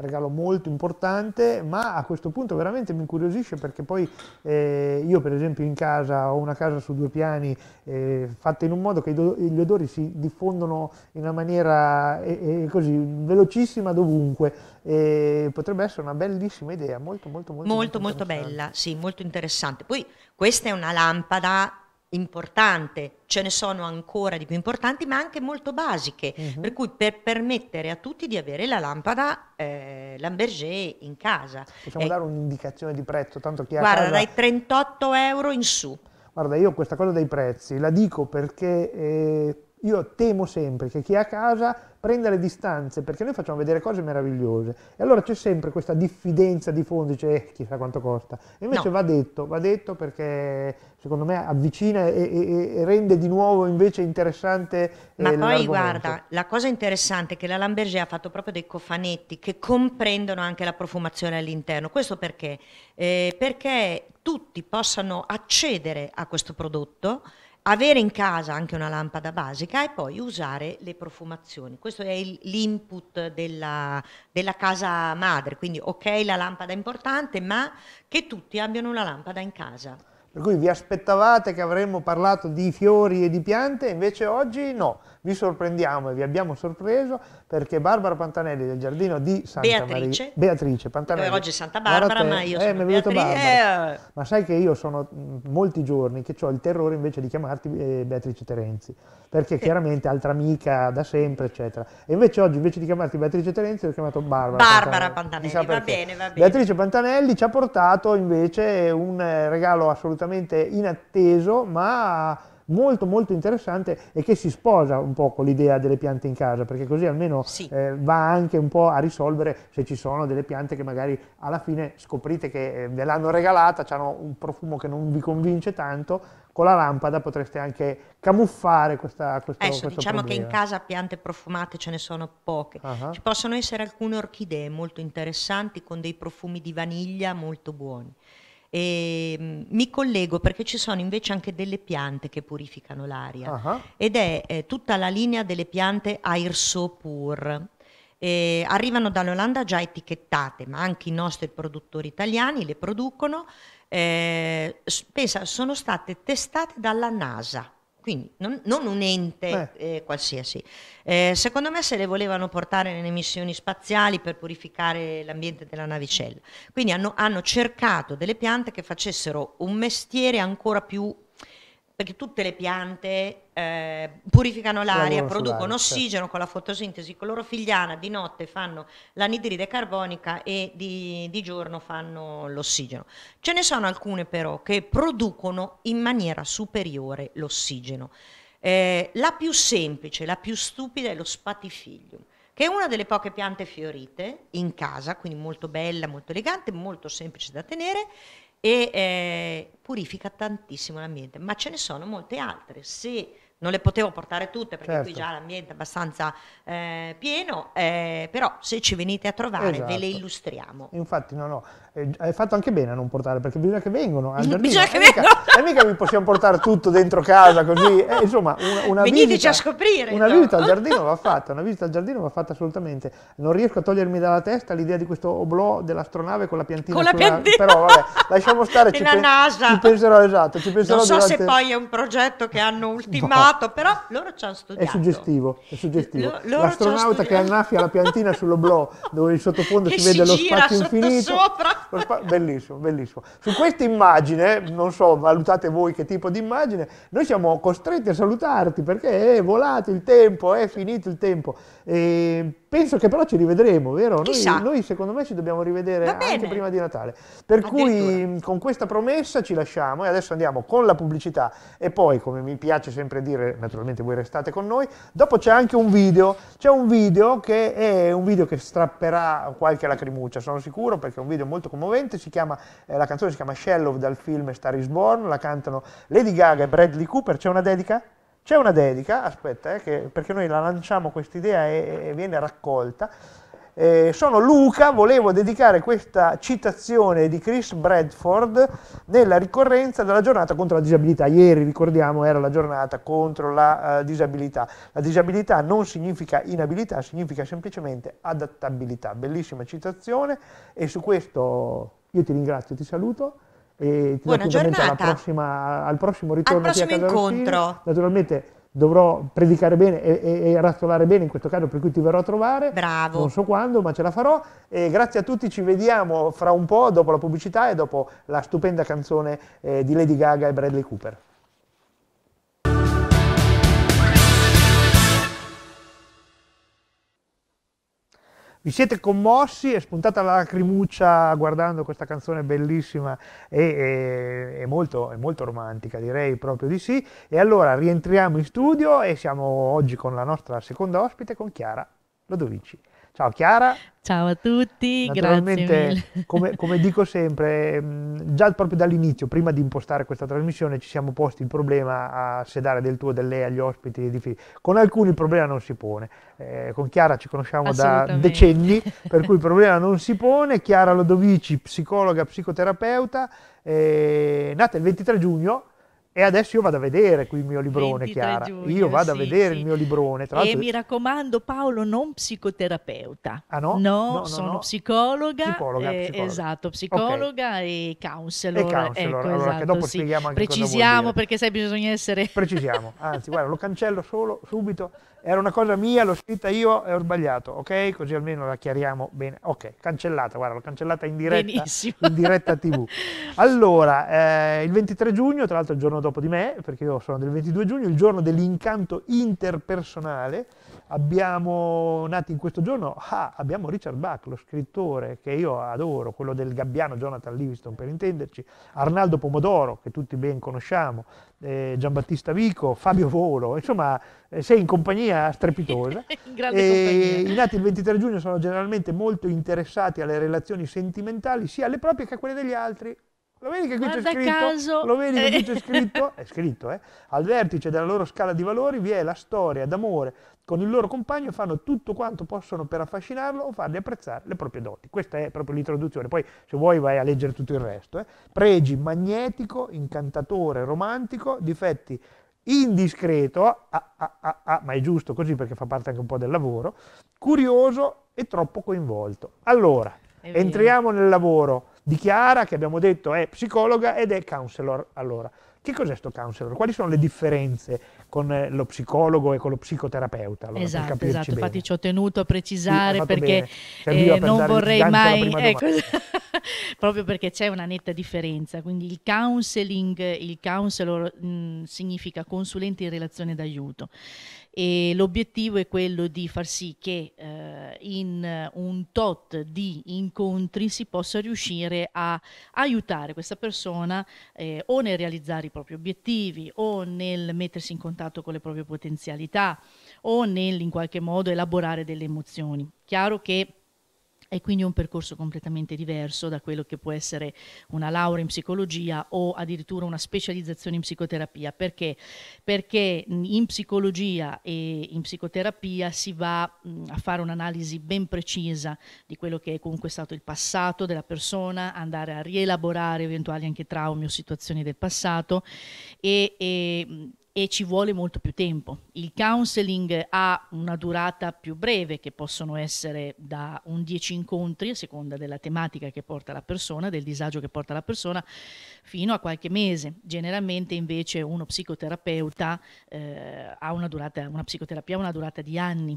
regalo molto importante, ma a questo punto veramente mi incuriosisce perché poi eh, io per esempio in casa ho una casa su due piani eh, fatta in un modo che gli odori si diffondono in una maniera eh, eh così velocissima dovunque potrebbe essere una bellissima idea, molto molto molto molto, molto bella, sì, molto interessante. Poi questa è una lampada importante, ce ne sono ancora di più importanti, ma anche molto basiche, uh-huh. per cui per permettere a tutti di avere la lampada eh, Lamberger in casa. Possiamo eh, dare un'indicazione di prezzo, tanto chi Guarda, casa... dai 38 euro in su. Guarda, io questa cosa dei prezzi la dico perché eh, io temo sempre che chi è a casa prenda le distanze, perché noi facciamo vedere cose meravigliose. E allora c'è sempre questa diffidenza di fondi, cioè eh, chissà quanto costa. E invece no. va detto, va detto perché secondo me avvicina e, e, e rende di nuovo invece interessante eh, Ma poi guarda, la cosa interessante è che la Lamberger ha fatto proprio dei cofanetti che comprendono anche la profumazione all'interno. Questo perché? Eh, perché tutti possano accedere a questo prodotto avere in casa anche una lampada basica e poi usare le profumazioni. Questo è l'input della, della, casa madre, quindi ok la lampada è importante, ma che tutti abbiano una lampada in casa. Per cui vi aspettavate che avremmo parlato di fiori e di piante, invece oggi no vi sorprendiamo e vi abbiamo sorpreso perché Barbara Pantanelli del giardino di Santa Beatrice. Maria Beatrice Pantanelli oggi è Santa Barbara ma io eh, sono Beatrice Barbara. ma sai che io sono mm, molti giorni che ho il terrore invece di chiamarti eh, Beatrice Terenzi perché chiaramente altra amica da sempre eccetera e invece oggi invece di chiamarti Beatrice Terenzi ho chiamato Barbara Barbara Pantanelli, Pantanelli. va bene va bene Beatrice Pantanelli ci ha portato invece un eh, regalo assolutamente inatteso ma molto molto interessante e che si sposa un po' con l'idea delle piante in casa, perché così almeno sì. eh, va anche un po' a risolvere se ci sono delle piante che magari alla fine scoprite che eh, ve l'hanno regalata, hanno un profumo che non vi convince tanto, con la lampada potreste anche camuffare questa, questo, Adesso, questo diciamo problema. che in casa piante profumate ce ne sono poche. Uh -huh. Ci possono essere alcune orchidee molto interessanti con dei profumi di vaniglia molto buoni. E, ehm, mi collego perché ci sono invece anche delle piante che purificano l'aria uh-huh. ed è eh, tutta la linea delle piante Airso Pur. Eh, arrivano dall'Olanda già etichettate, ma anche i nostri produttori italiani le producono. Eh, pensa, sono state testate dalla NASA quindi non, non un ente eh, qualsiasi. Eh, secondo me se le volevano portare nelle missioni spaziali per purificare l'ambiente della navicella. Quindi hanno, hanno cercato delle piante che facessero un mestiere ancora più... perché tutte le piante eh, purificano l'aria, producono certo. ossigeno con la fotosintesi clorofigliana, di notte fanno l'anidride carbonica e di, di giorno fanno l'ossigeno. Ce ne sono alcune però che producono in maniera superiore l'ossigeno. Eh, la più semplice, la più stupida è lo spatifiglium, che è una delle poche piante fiorite in casa, quindi molto bella, molto elegante, molto semplice da tenere e eh, purifica tantissimo l'ambiente, ma ce ne sono molte altre. Se non le potevo portare tutte perché certo. qui già l'ambiente è abbastanza eh, pieno, eh, però se ci venite a trovare esatto. ve le esatto. illustriamo. Infatti no, no, eh, hai fatto anche bene a non portare perché bisogna che vengano *laughs* al giardino. bisogna che vengano! E mica vi possiamo portare tutto dentro casa così, eh, insomma una, una visita, a scoprire! Una no? visita al giardino va fatta, una visita al giardino va fatta assolutamente. Non riesco a togliermi dalla testa l'idea di questo oblò dell'astronave con la piantina. Con la sulla, piantina! Però vabbè, lasciamo stare, *laughs* ci, pe- NASA. ci penserò esatto. Ci penserò non so durante... se poi è un progetto che hanno *laughs* ultimato. No fatto, però loro ci hanno studiato. È suggestivo, è suggestivo. L- L'astronauta che annaffia la piantina sullo sull'oblò dove in sottofondo *laughs* si vede lo spazio infinito. Sopra. Bellissimo, bellissimo. Su questa immagine, non so, valutate voi che tipo di immagine, noi siamo costretti a salutarti perché è volato il tempo, è finito il tempo. E penso che però ci rivedremo, vero? Noi, noi, secondo me ci dobbiamo rivedere anche prima di Natale. Per cui con questa promessa ci lasciamo e adesso andiamo con la pubblicità e poi, come mi piace sempre dire, se naturalmente voi restate con noi. Dopo c'è anche un video, c'è un video che è un video che strapperà qualche lacrimuccia, sono sicuro, perché è un video molto commovente, si chiama, eh, la canzone si chiama Shell dal film Star is Born, la cantano Lady Gaga e Bradley Cooper, c'è una dedica? C'è una dedica, aspetta, eh, che, perché noi la lanciamo questa idea e, e viene raccolta. Eh, sono Luca, volevo dedicare questa citazione di Chris Bradford nella ricorrenza della giornata contro la disabilità. Ieri, ricordiamo, era la giornata contro la uh, disabilità. La disabilità non significa inabilità, significa semplicemente adattabilità. Bellissima citazione e su questo io ti ringrazio, ti saluto. E ti Buona giornata. Prossima, al prossimo ritorno al prossimo incontro. Naturalmente dovrò predicare bene e, e, e, razzolare bene in questo caso, per cui ti verrò a trovare. Bravo. Non so quando, ma ce la farò. E grazie a tutti, ci vediamo fra un po' dopo la pubblicità e dopo la stupenda canzone eh, di Lady Gaga e Bradley Cooper. Vi siete commossi, è spuntata la lacrimuccia guardando questa canzone bellissima e, e, e molto, molto, romantica, direi proprio di sì. E allora rientriamo in studio e siamo oggi con la nostra seconda ospite, con Chiara Lodovici. Ciao Chiara. Ciao a tutti, grazie come, come, dico sempre, mm, già proprio dall'inizio, prima di impostare questa trasmissione, ci siamo posti il problema a se dare del tuo, del lei agli ospiti di Fili. Con alcuni il problema non si pone. Eh, con Chiara ci conosciamo da decenni, per cui il problema non si pone. Chiara Lodovici, psicologa, psicoterapeuta, eh, nata il 23 giugno e adesso io vado a vedere qui il mio librone, Chiara. Giugno, io vado sì, a vedere sì. il mio librone. Tra e mi raccomando, Paolo, non psicoterapeuta. Ah no? No, no sono no, Psicologa, psicologa, eh, psicologa. Esatto, psicologa okay. e counselor. E counselor, ecco, allora, esatto, che dopo sì. spieghiamo anche Precisiamo, perché sai bisogna essere... Precisiamo, anzi, guarda, lo cancello solo subito era una cosa mia, l'ho scritta io e ho sbagliato, ok? Così almeno la chiariamo bene. Ok, cancellata, guarda, l'ho cancellata in diretta, Benissimo. in diretta TV. *laughs* Allora, eh, il 23 giugno, tra l'altro il giorno dopo di me, perché io sono del 22 giugno, il giorno dell'incanto interpersonale, Abbiamo nati in questo giorno, ah, abbiamo Richard Bach, lo scrittore che io adoro, quello del gabbiano Jonathan Livingston per intenderci, Arnaldo Pomodoro che tutti ben conosciamo, eh, Giambattista Vico, Fabio Volo, insomma eh, sei in compagnia strepitosa. *laughs* Eh, compagnia. I nati il 23 giugno sono generalmente molto interessati alle relazioni sentimentali, sia alle proprie che a quelle degli altri. Lo vedi che qui c'è scritto? Caso. Lo vedi che qui c'è *laughs* scritto? È scritto, eh? Al vertice della loro scala di valori vi è la storia d'amore con il loro compagno fanno tutto quanto possono per affascinarlo o fargli apprezzare le proprie doti. Questa è proprio l'introduzione, poi se vuoi vai a leggere tutto il resto. Eh. Pregi magnetico, incantatore, romantico, difetti indiscreto, ah, ah, ah, ma è giusto così perché fa parte anche un po' del lavoro, curioso e troppo coinvolto. Allora, entriamo nel lavoro di Chiara che abbiamo detto è psicologa ed è counselor. Allora, che cos'è sto counselor? Quali sono le differenze? con eh, lo psicologo e con lo psicoterapeuta. Allora, esatto, esatto. infatti ci ho tenuto a precisare sì, perché eh, non vorrei mai... Ecco, *laughs* proprio perché c'è una netta differenza, quindi il counseling, il counselor mh, mm, significa consulente in relazione d'aiuto e l'obiettivo è quello di far sì che eh, in eh, un tot di incontri si possa riuscire a aiutare questa persona eh, o nel realizzare i propri obiettivi o nel mettersi in contatto con le proprie potenzialità o nel in qualche modo elaborare delle emozioni. Chiaro che è quindi un percorso completamente diverso da quello che può essere una laurea in psicologia o addirittura una specializzazione in psicoterapia. Perché? Perché in psicologia e in psicoterapia si va a fare un'analisi ben precisa di quello che è comunque stato il passato della persona, andare a rielaborare eventuali anche traumi o situazioni del passato e, e e ci vuole molto più tempo. Il counseling ha una durata più breve, che possono essere da un 10 incontri, a seconda della tematica che porta la persona, del disagio che porta la persona, fino a qualche mese. Generalmente invece uno psicoterapeuta eh, ha una durata, una psicoterapia ha una durata di anni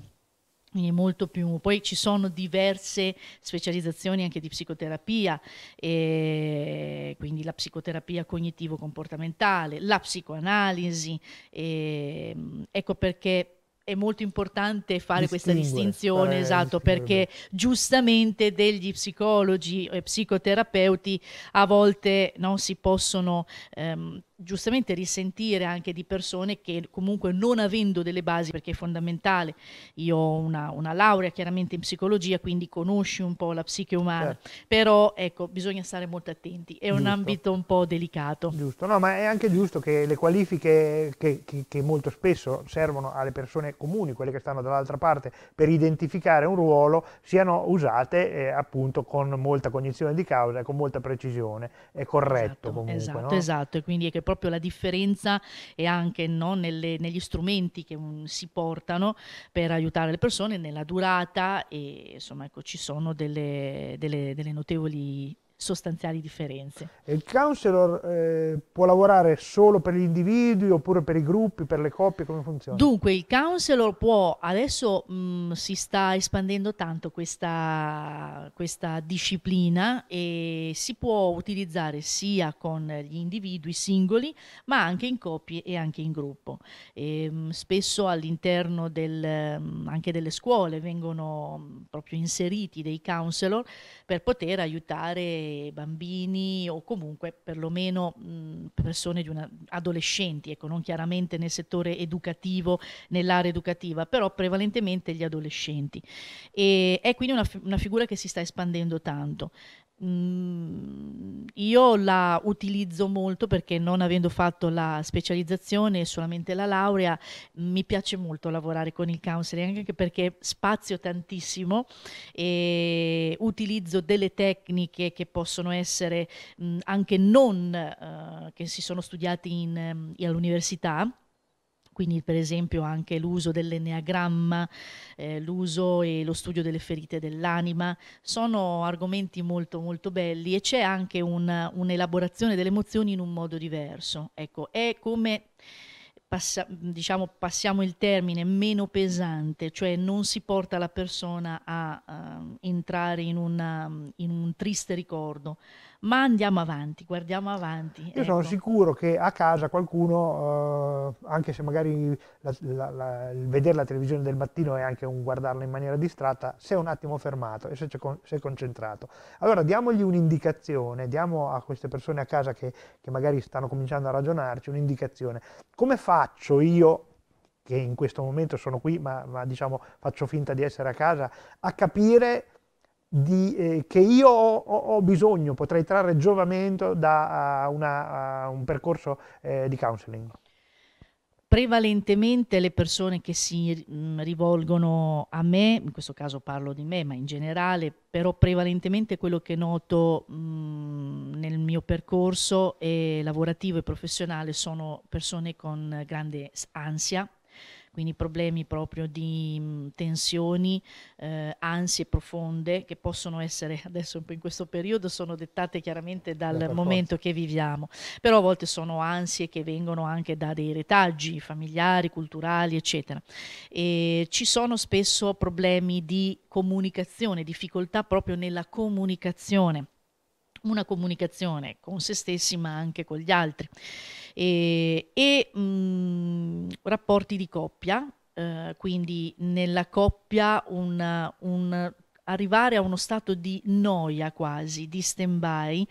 quindi molto più. Poi ci sono diverse specializzazioni anche di psicoterapia, quindi la psicoterapia cognitivo-comportamentale, la psicoanalisi. E, mm, ecco perché è molto importante fare questa distinzione, esatto, perché giustamente degli psicologi e psicoterapeuti a volte no, si possono ehm, giustamente risentire anche di persone che comunque non avendo delle basi, perché è fondamentale, io ho una, una laurea chiaramente in psicologia, quindi conosci un po' la psiche umana, certo. però ecco, bisogna stare molto attenti, è giusto. un ambito un po' delicato. Giusto, no, ma è anche giusto che le qualifiche che, che, che molto spesso servono alle persone comuni, quelle che stanno dall'altra parte, per identificare un ruolo, siano usate eh, appunto con molta cognizione di causa e con molta precisione, è corretto esatto, comunque. Esatto, no? esatto, e quindi è che proprio la differenza e anche no, nelle, negli strumenti che um, si portano per aiutare le persone nella durata e insomma ecco, ci sono delle, delle, delle notevoli sostanziali differenze. il counselor eh, può lavorare solo per gli individui oppure per i gruppi, per le coppie, come funziona? Dunque il counselor può, adesso mh, mm, si sta espandendo tanto questa, questa disciplina e si può utilizzare sia con gli individui singoli ma anche in coppie e anche in gruppo. E, mh, mm, spesso all'interno del, mm, anche delle scuole vengono proprio inseriti dei counselor per poter aiutare bambini o comunque perlomeno mh, persone una, adolescenti, ecco, non chiaramente nel settore educativo, nell'area educativa, però prevalentemente gli adolescenti. E è quindi una, una figura che si sta espandendo tanto. Mm, io la utilizzo molto perché non avendo fatto la specializzazione, e solamente la laurea, mi piace molto lavorare con il counseling anche perché spazio tantissimo e utilizzo delle tecniche che possono essere mh, mm, anche non uh, che si sono studiate in, um, all'università quindi per esempio anche l'uso dell'enneagramma, eh, l'uso e lo studio delle ferite dell'anima, sono argomenti molto molto belli e c'è anche un, un'elaborazione delle emozioni in un modo diverso. Ecco, è come passa, diciamo, passiamo il termine meno pesante, cioè non si porta la persona a uh, entrare in, una, in un triste ricordo, ma andiamo avanti, guardiamo avanti. Io ecco. sono sicuro che a casa qualcuno, eh, anche se magari la, la, la, il vedere la televisione del mattino è anche un guardarla in maniera distratta, si è un attimo fermato e se, con, se è concentrato. Allora diamogli un'indicazione, diamo a queste persone a casa che, che magari stanno cominciando a ragionarci un'indicazione. Come faccio io che in questo momento sono qui, ma, ma diciamo faccio finta di essere a casa, a capire di, eh, che io ho, ho, bisogno, potrei trarre giovamento da eh, una, eh, un percorso eh, di counseling? Prevalentemente le persone che si mm, rivolgono a me, in questo caso parlo di me, ma in generale, però prevalentemente quello che noto mh, mm, nel mio percorso lavorativo e professionale sono persone con grande ansia, quindi problemi proprio di mh, mm, tensioni, eh, ansie profonde che possono essere *laughs* adesso in questo periodo sono dettate chiaramente dal da momento forza. che viviamo, però a volte sono ansie che vengono anche da dei retaggi familiari, culturali, eccetera. E ci sono spesso problemi di comunicazione, difficoltà proprio nella comunicazione una comunicazione con se stessi ma anche con gli altri e, e mh, mm, rapporti di coppia, eh, quindi nella coppia un arrivare a uno stato di noia quasi, di stand-by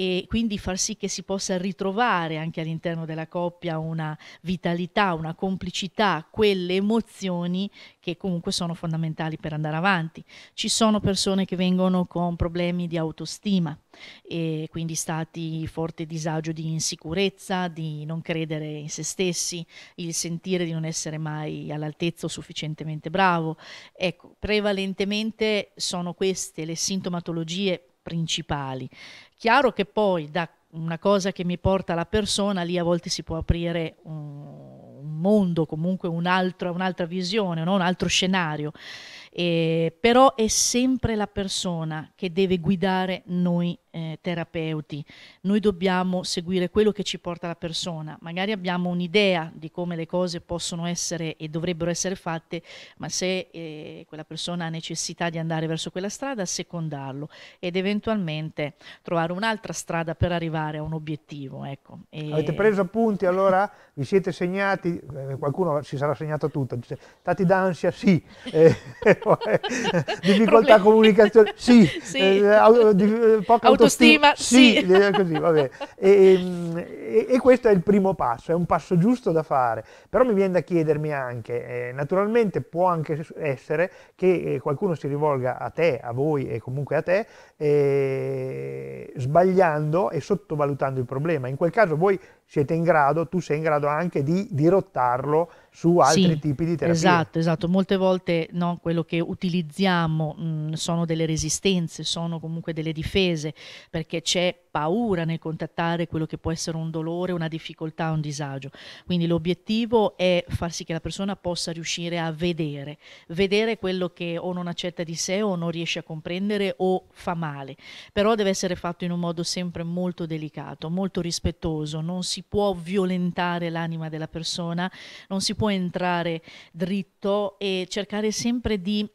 e quindi far sì che si possa ritrovare anche all'interno della coppia una vitalità, una complicità, quelle emozioni che comunque sono fondamentali per andare avanti. Ci sono persone che vengono con problemi di autostima e quindi stati forte disagio di insicurezza, di non credere in se stessi, il sentire di non essere mai all'altezza o sufficientemente bravo. Ecco, prevalentemente sono queste le sintomatologie principali. Chiaro che poi da una cosa che mi porta la persona, lì a volte si può aprire un, un mondo, comunque un'altra, un'altra visione, no? un altro scenario. Eh, però è sempre la persona che deve guidare noi eh, terapeuti, noi dobbiamo seguire quello che ci porta la persona. Magari abbiamo un'idea di come le cose possono essere e dovrebbero essere fatte, ma se eh, quella persona ha necessità di andare verso quella strada, secondarlo ed eventualmente trovare un'altra strada per arrivare a un obiettivo. Ecco. E... Avete preso appunti allora? *laughs* Vi siete segnati? Eh, qualcuno si sarà segnato tutto. Stati d'ansia? *laughs* Eh, *laughs* sì. Eh, difficoltà comunicazione? Sì. sì. Di, eh, poca autostima, sì. sì così, vabbè. E, ehm, e, e, questo è il primo passo, è un passo giusto da fare, però mi viene da chiedermi anche, eh, naturalmente può anche essere che eh, qualcuno si rivolga a te, a voi e comunque a te, eh, sbagliando e sottovalutando il problema. In quel caso voi siete in grado, tu sei in grado anche di dirottarlo su altri sì, tipi di terapie. Esatto, esatto. Molte volte no, quello che utilizziamo mh, mm, sono delle resistenze, sono comunque delle difese, perché c'è paura nel contattare quello che può essere un dolore, una difficoltà, un disagio. Quindi l'obiettivo è far sì che la persona possa riuscire a vedere, vedere quello che o non accetta di sé o non riesce a comprendere o fa male. Però deve essere fatto in un modo sempre molto delicato, molto rispettoso, non si si può violentare l'anima della persona, non si può entrare dritto e cercare sempre di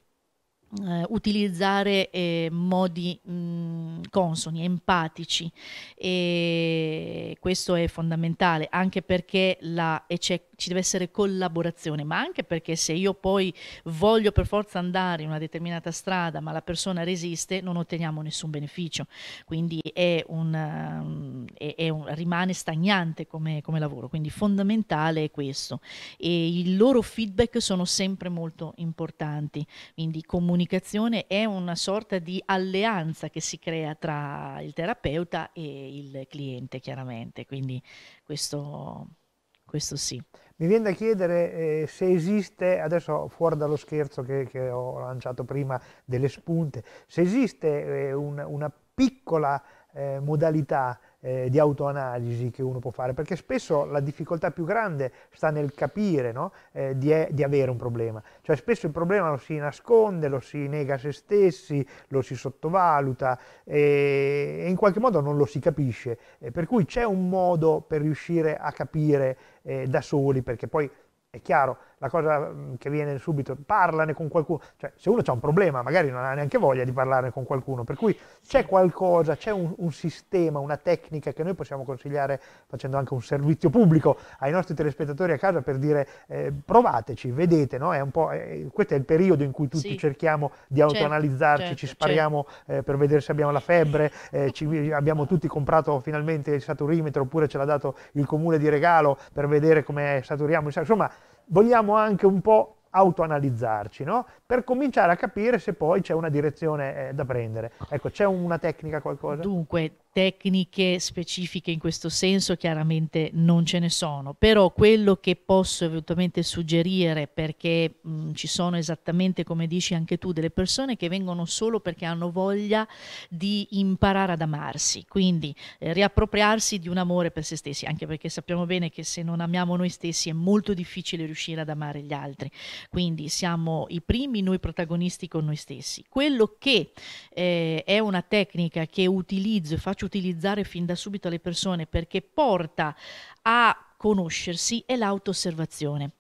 eh, utilizzare eh, modi mh, mm, consoni, empatici e questo è fondamentale anche perché la, ecce- ci deve essere collaborazione, ma anche perché se io poi voglio per forza andare in una determinata strada, ma la persona resiste, non otteniamo nessun beneficio. Quindi è un, ehm, è, è un, rimane stagnante come, come, lavoro. Quindi fondamentale è questo. E i loro feedback sono sempre molto importanti. Quindi comunicazione è una sorta di alleanza che si crea tra il terapeuta e il cliente, chiaramente. Quindi questo questo sì. Mi viene da chiedere eh, se esiste, adesso fuori dallo scherzo che, che, ho lanciato prima delle spunte, se esiste eh, un, una piccola eh, modalità eh, di autoanalisi che uno può fare, perché spesso la difficoltà più grande sta nel capire no? eh, di, di, avere un problema, cioè spesso il problema lo si nasconde, lo si nega a se stessi, lo si sottovaluta e, e in qualche modo non lo si capisce, eh, per cui c'è un modo per riuscire a capire eh, da soli, perché poi è chiaro, la cosa mm, che viene subito, parlane con qualcuno, cioè se uno ha un problema magari non ha neanche voglia di parlarne con qualcuno, per cui c'è qualcosa, c'è un, un, sistema, una tecnica che noi possiamo consigliare facendo anche un servizio pubblico ai nostri telespettatori a casa per dire eh, provateci, vedete, no? è eh, eh, questo è il periodo in cui tutti sì. cerchiamo di certo, autoanalizzarci, certo, ci certo. spariamo certo. eh, per vedere se abbiamo la febbre, eh, ci, abbiamo tutti comprato finalmente il saturimetro oppure ce l'ha dato il comune di regalo per vedere come saturiamo, insomma vogliamo anche un po' autoanalizzarci, no? per cominciare a capire se poi c'è una direzione eh, da prendere. Ecco, c'è una tecnica, qualcosa? Dunque, tecniche specifiche in questo senso chiaramente non ce ne sono, però quello che posso eventualmente suggerire, perché mh, ci sono esattamente come dici anche tu, delle persone che vengono solo perché hanno voglia di imparare ad amarsi, quindi eh, riappropriarsi di un amore per se stessi, anche perché sappiamo bene che se non amiamo noi stessi è molto difficile riuscire ad amare gli altri, quindi siamo i primi noi protagonisti con noi stessi. Quello che eh, è una tecnica che utilizzo e faccio utilizzare fin da subito le persone perché porta a conoscersi è l'autoosservazione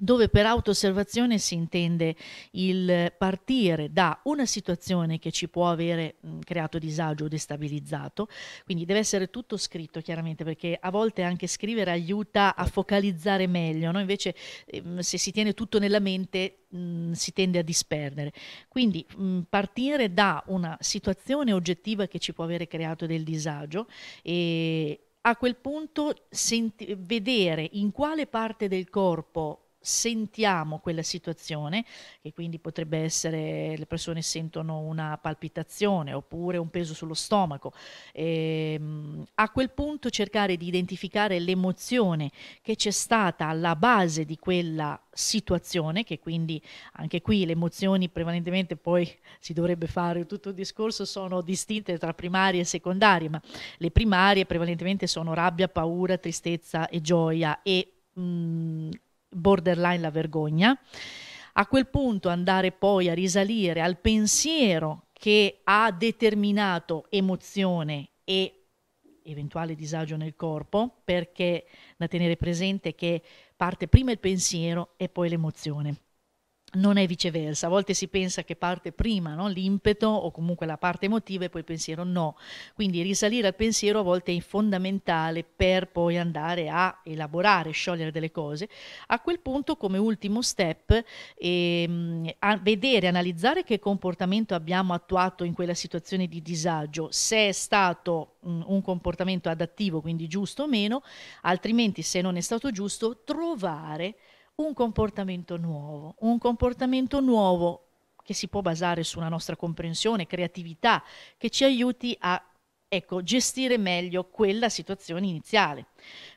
dove per autoosservazione si intende il partire da una situazione che ci può avere creato disagio o destabilizzato, quindi deve essere tutto scritto chiaramente perché a volte anche scrivere aiuta a focalizzare meglio, no? invece ehm, se si tiene tutto nella mente si tende a disperdere. Quindi partire da una situazione oggettiva che ci può avere creato del disagio e a quel punto vedere in quale parte del corpo sentiamo quella situazione, che quindi potrebbe essere le persone sentono una palpitazione oppure un peso sullo stomaco, e, ehm, a quel punto cercare di identificare l'emozione che c'è stata alla base di quella situazione, che quindi anche qui le emozioni prevalentemente poi si dovrebbe fare tutto il discorso, sono distinte tra primarie e secondarie, ma le primarie prevalentemente sono rabbia, paura, tristezza e gioia e mh, mm, borderline la vergogna. A quel punto andare poi a risalire al pensiero che ha determinato emozione e eventuale disagio nel corpo, perché da tenere presente che parte prima il pensiero e poi l'emozione non è viceversa, a volte si pensa che parte prima no? l'impeto o comunque la parte emotiva e poi il pensiero no, quindi risalire al pensiero a volte è fondamentale per poi andare a elaborare, sciogliere delle cose, a quel punto come ultimo step ehm, vedere, analizzare che comportamento abbiamo attuato in quella situazione di disagio, se è stato mh, un comportamento adattivo, quindi giusto o meno, altrimenti se non è stato giusto trovare un comportamento nuovo, un comportamento nuovo che si può basare sulla nostra comprensione, creatività, che ci aiuti a ecco, gestire meglio quella situazione iniziale.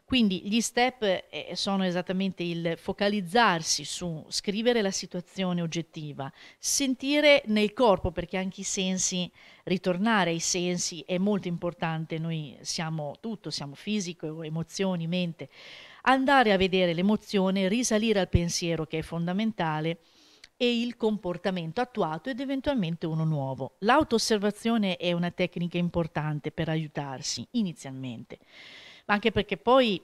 Quindi gli step eh, sono esattamente il focalizzarsi su scrivere la situazione oggettiva, sentire nel corpo, perché anche i sensi, ritornare ai sensi è molto importante, noi siamo tutto, siamo fisico, emozioni, mente andare a vedere l'emozione, risalire al pensiero che è fondamentale e il comportamento attuato ed eventualmente uno nuovo. L'autosservazione è una tecnica importante per aiutarsi inizialmente, ma anche perché poi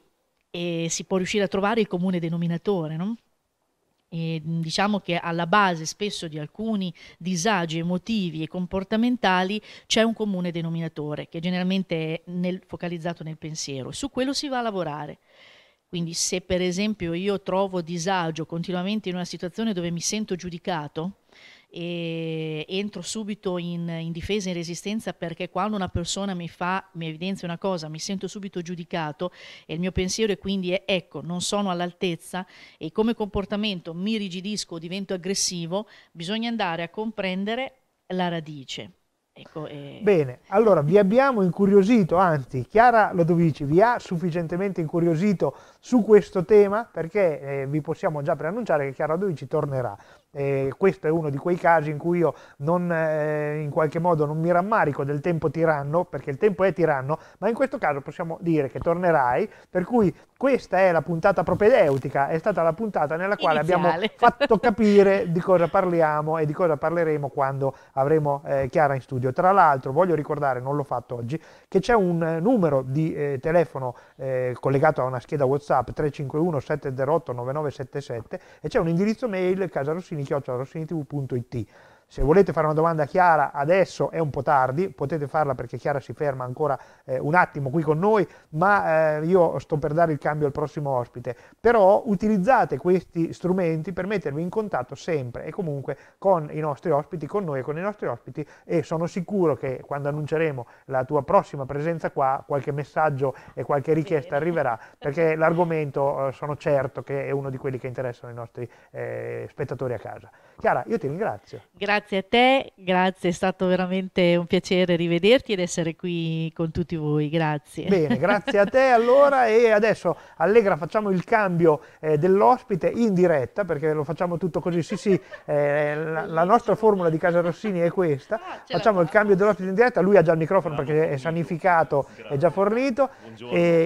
eh, si può riuscire a trovare il comune denominatore, no? E mm, diciamo che alla base spesso di alcuni disagi emotivi e comportamentali c'è un comune denominatore che generalmente è nel, focalizzato nel pensiero. Su quello si va a lavorare. Quindi se per esempio io trovo disagio continuamente in una situazione dove mi sento giudicato e entro subito in, in difesa, in resistenza, perché quando una persona mi fa, mi evidenzia una cosa, mi sento subito giudicato e il mio pensiero è quindi è, ecco, non sono all'altezza e come comportamento mi rigidisco, divento aggressivo, bisogna andare a comprendere la radice. Ecco, eh. Bene, allora vi abbiamo incuriosito, anzi Chiara Lodovici vi ha sufficientemente incuriosito su questo tema perché eh, vi possiamo già preannunciare che Chiara Doi ci tornerà. Eh, questo è uno di quei casi in cui io non, eh, in qualche modo non mi rammarico del tempo tiranno, perché il tempo è tiranno, ma in questo caso possiamo dire che tornerai, per cui questa è la puntata propedeutica, è stata la puntata nella quale Iniziale. abbiamo *laughs* fatto capire di cosa parliamo e di cosa parleremo quando avremo eh, Chiara in studio. Tra l'altro voglio ricordare, non l'ho fatto oggi, che c'è un numero di eh, telefono eh, collegato a una scheda WhatsApp WhatsApp 351 708 9977 e c'è un indirizzo mail casarossini.it se volete fare una domanda a Chiara adesso è un po' tardi, potete farla perché Chiara si ferma ancora eh, un attimo qui con noi, ma eh, io sto per dare il cambio al prossimo ospite. Però utilizzate questi strumenti per mettervi in contatto sempre e comunque con i nostri ospiti, con noi e con i nostri ospiti e sono sicuro che quando annunceremo la tua prossima presenza qua qualche messaggio e qualche richiesta arriverà perché l'argomento eh, sono certo che è uno di quelli che interessano i nostri eh, spettatori a casa. Chiara, io ti ringrazio. Grazie a te, grazie, è stato veramente un piacere rivederti ed essere qui con tutti voi, grazie. Bene, *laughs* grazie a te allora e adesso Allegra facciamo il cambio eh, dell'ospite in diretta perché lo facciamo tutto così, sì sì, eh, la, la, nostra formula di Casa Rossini è questa, ah, facciamo il cambio dell'ospite in diretta, lui ha già il microfono perché è sanificato, è già fornito,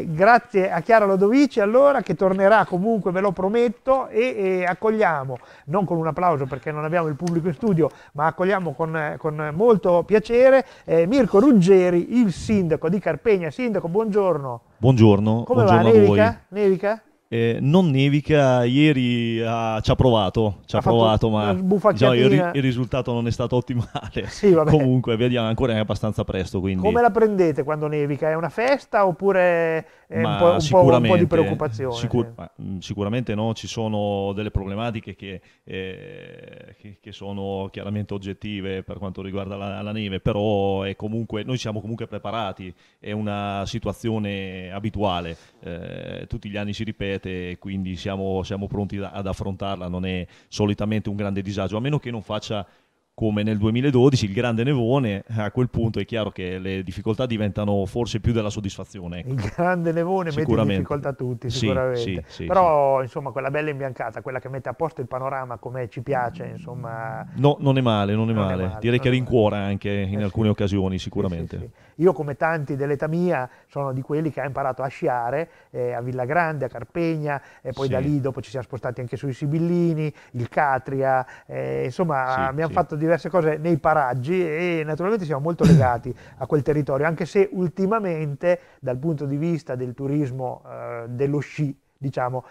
grazie a Chiara Lodovici allora che tornerà comunque, ve lo prometto, e, e accogliamo, non con un applauso perché perché non abbiamo il pubblico in studio, ma accogliamo con, eh, con molto piacere eh, Mirko Ruggeri, il sindaco di Carpegna. Sindaco, buongiorno. Buongiorno, Come buongiorno va? Nevica? a voi. Nevica? Eh, non nevica, ieri ha, ah, ci ha provato, ci ha, ha provato ma diciamo, il, il, risultato non è stato ottimale. *laughs* Sì, Comunque, vediamo, ancora è abbastanza presto. Quindi. Come la prendete quando nevica? È una festa oppure è un po', un, po', un po', di preoccupazione? Sicur- mm, sicuramente no, ci sono delle problematiche che, eh, che, che, sono chiaramente oggettive per quanto riguarda la, la neve, però comunque, noi siamo comunque preparati, è una situazione abituale, eh, tutti gli anni si ripete Mediaset e quindi siamo, siamo pronti ad affrontarla, non è solitamente un grande disagio, a meno che non faccia come nel 2012 il grande nevone, a quel punto è chiaro che le difficoltà diventano forse più della soddisfazione. Ecco. Il grande nevone mette in difficoltà tutti, sicuramente. Sì, sì, Però sì. insomma quella bella imbiancata, quella che mette a posto il panorama come ci piace, insomma... No, non è male, non è, non male. è male. Direi che rincuora anche in eh, alcune occasioni, sicuramente. Io come tanti dell'età mia sono di quelli che ha imparato a sciare eh, a Villa Grande, a Carpegna e poi sì. da lì dopo ci siamo spostati anche sui Sibillini, il Catria, eh, insomma sì, abbiamo sì. fatto diverse cose nei paraggi e naturalmente siamo molto legati a quel territorio, anche se ultimamente dal punto di vista del turismo eh, dello sci, diciamo,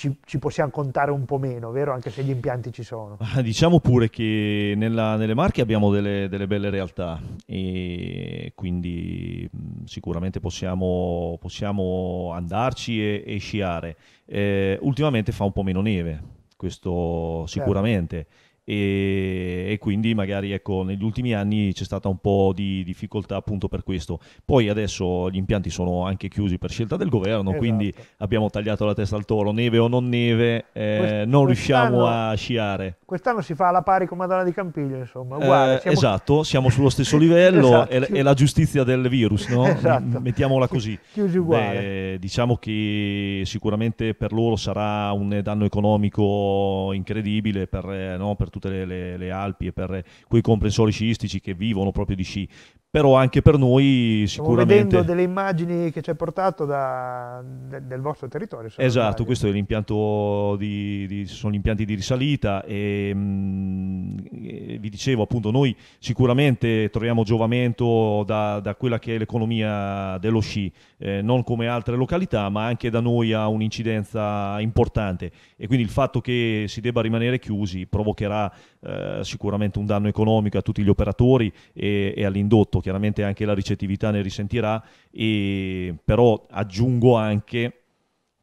ci, ci, possiamo contare un po' meno, vero? Anche se gli impianti ci sono. Diciamo pure che nella, nelle Marche abbiamo delle, delle, belle realtà e quindi sicuramente possiamo, possiamo andarci e, e sciare. Eh, ultimamente fa un po' meno neve, questo certo. sicuramente. Certo e, e quindi magari ecco, negli ultimi anni c'è stata un po' di difficoltà appunto per questo. Poi adesso gli impianti sono anche chiusi per scelta del governo, esatto. quindi abbiamo tagliato la testa al toro, neve o non neve, eh, Quest- non riusciamo a sciare. Quest'anno si fa alla pari con Madonna di Campiglio, insomma. Eh, uguale, eh, siamo... Esatto, siamo sullo stesso *laughs* livello, esatto, è, è, la giustizia del virus, no? *laughs* esatto. mettiamola così. *laughs* Chiusi uguale. Beh, diciamo che sicuramente per loro sarà un danno economico incredibile per, eh, no, per tutti tutte le, le, le Alpi e per quei comprensori sciistici che vivono proprio di sci, però anche per noi sicuramente... Stiamo vedendo delle immagini che ci hai portato da, de, del vostro territorio. Esatto, questo è l'impianto di, di, sono gli impianti di risalita e, mh, mm, e vi dicevo appunto noi sicuramente troviamo giovamento da, da quella che è l'economia dello sci, eh, non come altre località ma anche da noi ha un'incidenza importante e quindi il fatto che si debba rimanere chiusi provocherà eh, sicuramente un danno economico a tutti gli operatori e, e all'indotto, chiaramente anche la ricettività ne risentirà, e, però aggiungo anche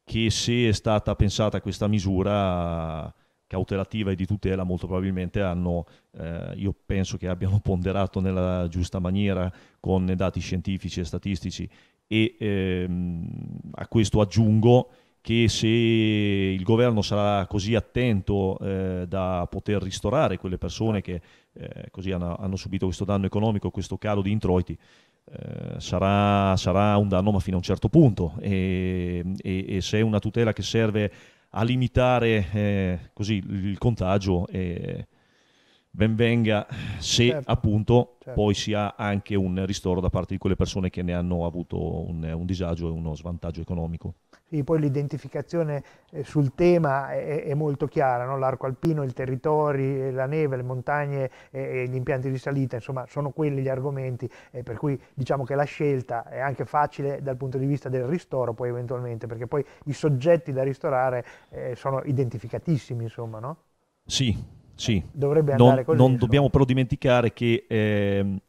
che se è stata pensata questa misura cautelativa e di tutela molto probabilmente hanno, eh, io penso che abbiano ponderato nella giusta maniera con dati scientifici e statistici e ehm, a questo aggiungo che se il governo sarà così attento eh, da poter ristorare quelle persone che eh, così hanno, hanno, subito questo danno economico, questo calo di introiti, eh, sarà, sarà, un danno ma fino a un certo punto e, e, e se è una tutela che serve a limitare eh, così il contagio, eh, ben venga se certo, appunto certo. poi si ha anche un ristoro da parte di quelle persone che ne hanno avuto un, un disagio e uno svantaggio economico. Sì, poi l'identificazione eh, sul tema è, è molto chiara, no? l'arco alpino, i territori, eh, la neve, le montagne e, eh, e, gli impianti di salita, insomma sono quelli gli argomenti eh, per cui diciamo che la scelta è anche facile dal punto di vista del ristoro poi eventualmente, perché poi i soggetti da ristorare eh, sono identificatissimi insomma, no? Sì, sì. Dovrebbe andare non, così. Non insomma. dobbiamo però dimenticare che... Eh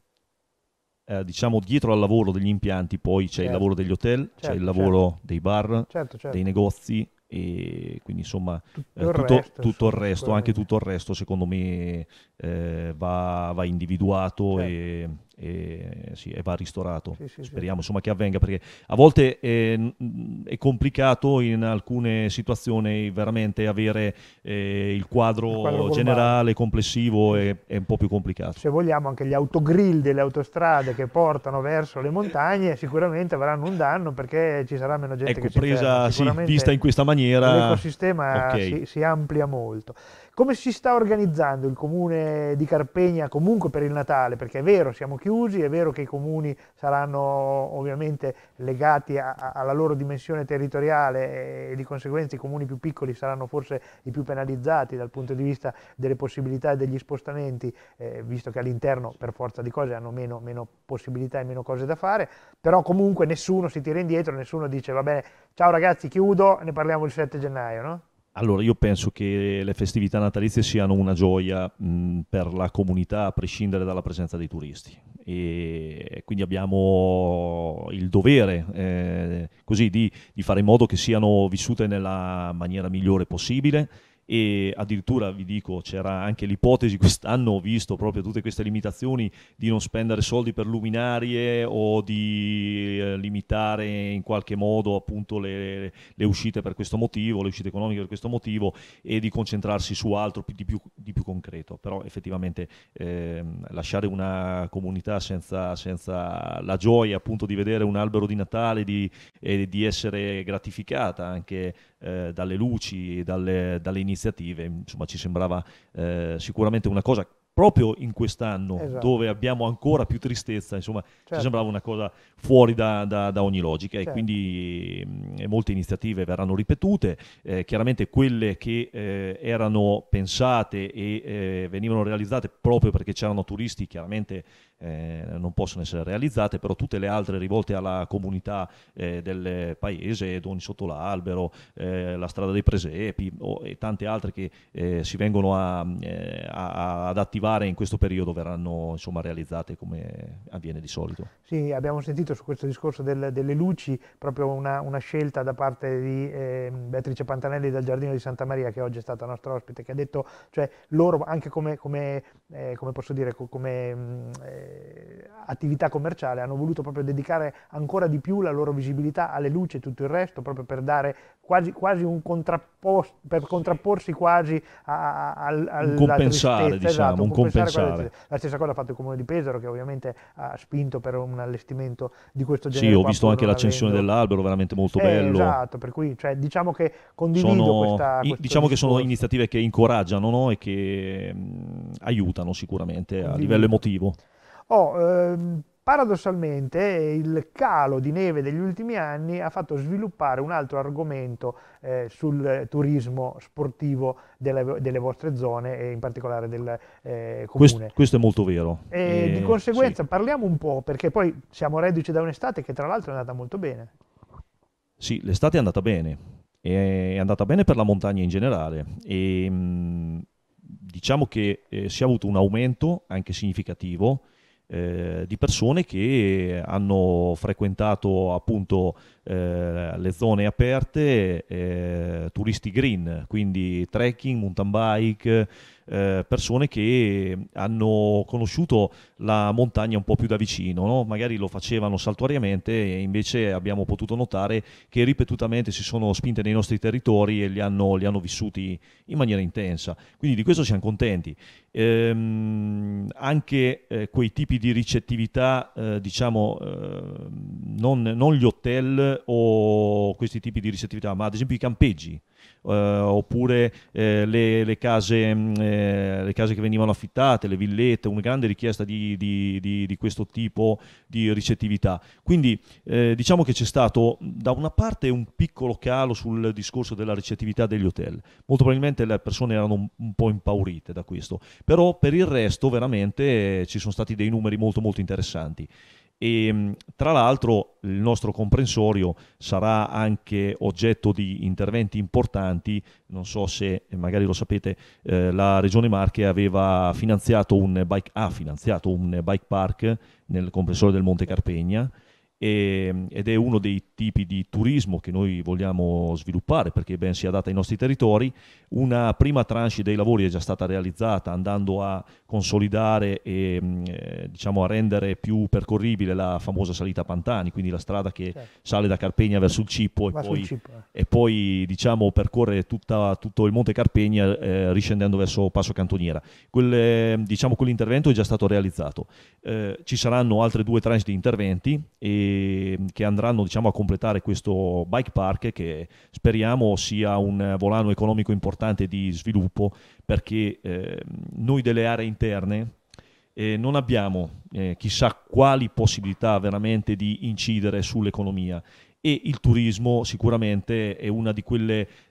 eh, diciamo dietro al lavoro degli impianti poi c'è certo. il lavoro degli hotel, certo, c'è il lavoro certo. dei bar, certo, certo. dei negozi e quindi insomma eh, tutto, eh, il, resto, tutto il resto, anche tutto il resto secondo me eh, va, va, individuato e certo e, sì, e va ristorato. Sì, sì, Speriamo insomma, che avvenga perché a volte è, mm, è complicato in alcune situazioni veramente avere eh, il, quadro il, quadro generale, complessivo, è, è, un po' più complicato. Se vogliamo anche gli autogrill delle autostrade che portano verso le montagne sicuramente avranno un danno perché ci sarà meno gente ecco, che presa, Ecco, presa, Sì, vista in questa maniera l'ecosistema okay. si, si amplia molto. Come si sta organizzando il comune di Carpegna comunque per il Natale? Perché è vero, siamo chiusi, è vero che i comuni saranno ovviamente legati a, a, alla loro dimensione territoriale e, di conseguenza i comuni più piccoli saranno forse i più penalizzati dal punto di vista delle possibilità e degli spostamenti, eh, visto che all'interno per forza di cose hanno meno, meno possibilità e meno cose da fare, però comunque nessuno si tira indietro, nessuno dice va bene, ciao ragazzi chiudo, ne parliamo il 7 gennaio, no? Allora, io penso che le festività natalizie siano una gioia mh, per la comunità a prescindere dalla presenza dei turisti. E quindi abbiamo il dovere eh, così, di, di, fare in modo che siano vissute nella maniera migliore possibile e addirittura vi dico c'era anche l'ipotesi quest'anno ho visto proprio tutte queste limitazioni di non spendere soldi per luminarie o di eh, limitare in qualche modo appunto le, le, uscite per questo motivo le uscite economiche per questo motivo e di concentrarsi su altro di più, di più concreto però effettivamente eh, lasciare una comunità senza, senza, la gioia appunto di vedere un albero di Natale di, eh, di essere gratificata anche eh, dalle luci, dalle, dalle, iniziative, insomma ci sembrava eh, sicuramente una cosa proprio in quest'anno esatto. dove abbiamo ancora più tristezza, insomma certo. ci sembrava una cosa fuori da, da, da ogni logica certo. e quindi mh, mm, molte iniziative verranno ripetute, eh, chiaramente quelle che eh, erano pensate e eh, venivano realizzate proprio perché c'erano turisti, chiaramente eh, non possono essere realizzate, però tutte le altre rivolte alla comunità eh, del paese, Doni sotto l'albero, eh, la strada dei presepi o, e tante altre che eh, si vengono a, eh, a, ad attivare in questo periodo verranno insomma, realizzate come avviene di solito. Sì, abbiamo sentito su questo discorso del, delle luci proprio una, una, scelta da parte di ehm, Beatrice Pantanelli del Giardino di Santa Maria che oggi è stata nostra ospite, che ha detto, cioè loro anche come, come, eh, come posso dire, come mm, eh, attività commerciale hanno voluto proprio dedicare ancora di più la loro visibilità alle luci e tutto il resto, proprio per dare quasi, quasi un contrapposto, per contrapporsi quasi a, a, a un compensare, tristezza, diciamo, esatto, un compensare. compensare. La stessa cosa ha fatto il Comune di Pesaro che ovviamente ha spinto per un allestimento di questo genere. Sì, ho visto anche l'accensione dell'albero, veramente molto eh, bello. Esatto, per cui cioè, diciamo che condivido sono, questa... I, diciamo che sono iniziative che incoraggiano no? e che mh, mm, aiutano sicuramente condivido. a livello emotivo. Oh, ehm, paradossalmente il calo di neve degli ultimi anni ha fatto sviluppare un altro argomento eh, sul turismo sportivo delle, delle, vostre zone e in particolare del eh, questo, questo, è molto vero. E, e eh, di conseguenza sì. parliamo un po', perché poi siamo reduci da un'estate che tra l'altro è andata molto bene. Sì, l'estate è andata bene, è andata bene per la montagna in generale e ehm, mh, diciamo che eh, si è avuto un aumento anche significativo eh, di persone che hanno frequentato appunto eh, le zone aperte eh, turisti green, quindi trekking, mountain bike, eh, persone che hanno conosciuto la montagna un po' più da vicino, no? magari lo facevano saltuariamente e invece abbiamo potuto notare che ripetutamente si sono spinte nei nostri territori e li hanno, li hanno vissuti in maniera intensa. Quindi di questo siamo contenti. Ehm, anche eh, quei tipi di ricettività, eh, diciamo, eh, non, non gli hotel, o questi tipi di ricettività, ma ad esempio i campeggi, eh, oppure eh, le, le, case, mm, eh, le, case, che venivano affittate, le villette, una grande richiesta di, di, di, di questo tipo di ricettività. Quindi eh, diciamo che c'è stato da una parte un piccolo calo sul discorso della ricettività degli hotel, molto probabilmente le persone erano un, un po' impaurite da questo, però per il resto veramente ci sono stati dei numeri molto molto interessanti e ehm, tra l'altro il nostro comprensorio sarà anche oggetto di interventi importanti, non so se eh, magari lo sapete, eh, la Regione Marche aveva finanziato un bike, ha finanziato un bike park nel comprensorio del Monte Carpegna e, ehm, ed è uno dei tipi di turismo che noi vogliamo sviluppare perché ben sia adatta ai nostri territori. Una prima tranche dei lavori è già stata realizzata andando a consolidare e mm, eh, diciamo a rendere più percorribile la famosa salita Pantani, quindi la strada che certo. sale da Carpegna verso il Cippo e poi, Cippo, eh. e poi, diciamo, percorre tutta, tutto il Monte Carpegna eh, riscendendo verso Passo Cantoniera. Quel, diciamo, quell'intervento è già stato realizzato. Eh, ci saranno altre due tranche di interventi e Ehm, che, andranno diciamo, a completare questo bike park che speriamo sia un volano economico importante di sviluppo perché eh, noi delle aree interne eh, non abbiamo eh, chissà quali possibilità veramente di incidere sull'economia e il turismo sicuramente è uno di,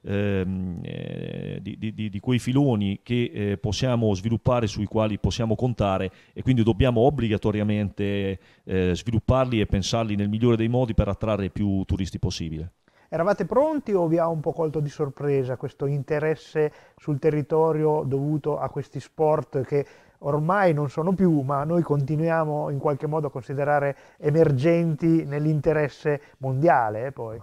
ehm, eh, di, di, di, quei filoni che eh, possiamo sviluppare, sui quali possiamo contare e quindi dobbiamo obbligatoriamente eh, svilupparli e pensarli nel migliore dei modi per attrarre più turisti possibile. Eravate pronti o vi ha un po' colto di sorpresa questo interesse sul territorio dovuto a questi sport che ormai non sono più, ma noi continuiamo in qualche modo a considerare emergenti nell'interesse mondiale. Eh, poi.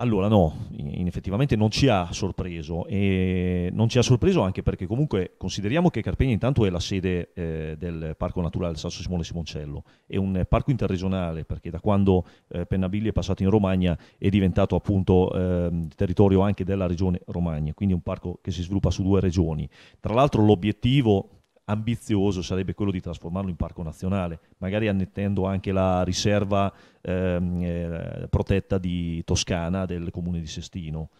Allora no, in effettivamente non ci ha sorpreso e non ci ha sorpreso anche perché comunque consideriamo che Carpegna intanto è la sede eh, del Parco Naturale Sasso Simone Simoncello, è un parco interregionale perché da quando eh, Pennabilli è passato in Romagna è diventato appunto eh, territorio anche della regione Romagna, quindi un parco che si sviluppa su due regioni. Tra l'altro l'obiettivo ambizioso sarebbe quello di trasformarlo in parco nazionale, magari annettendo anche la riserva ehm, eh, protetta di Toscana del comune di Sestino.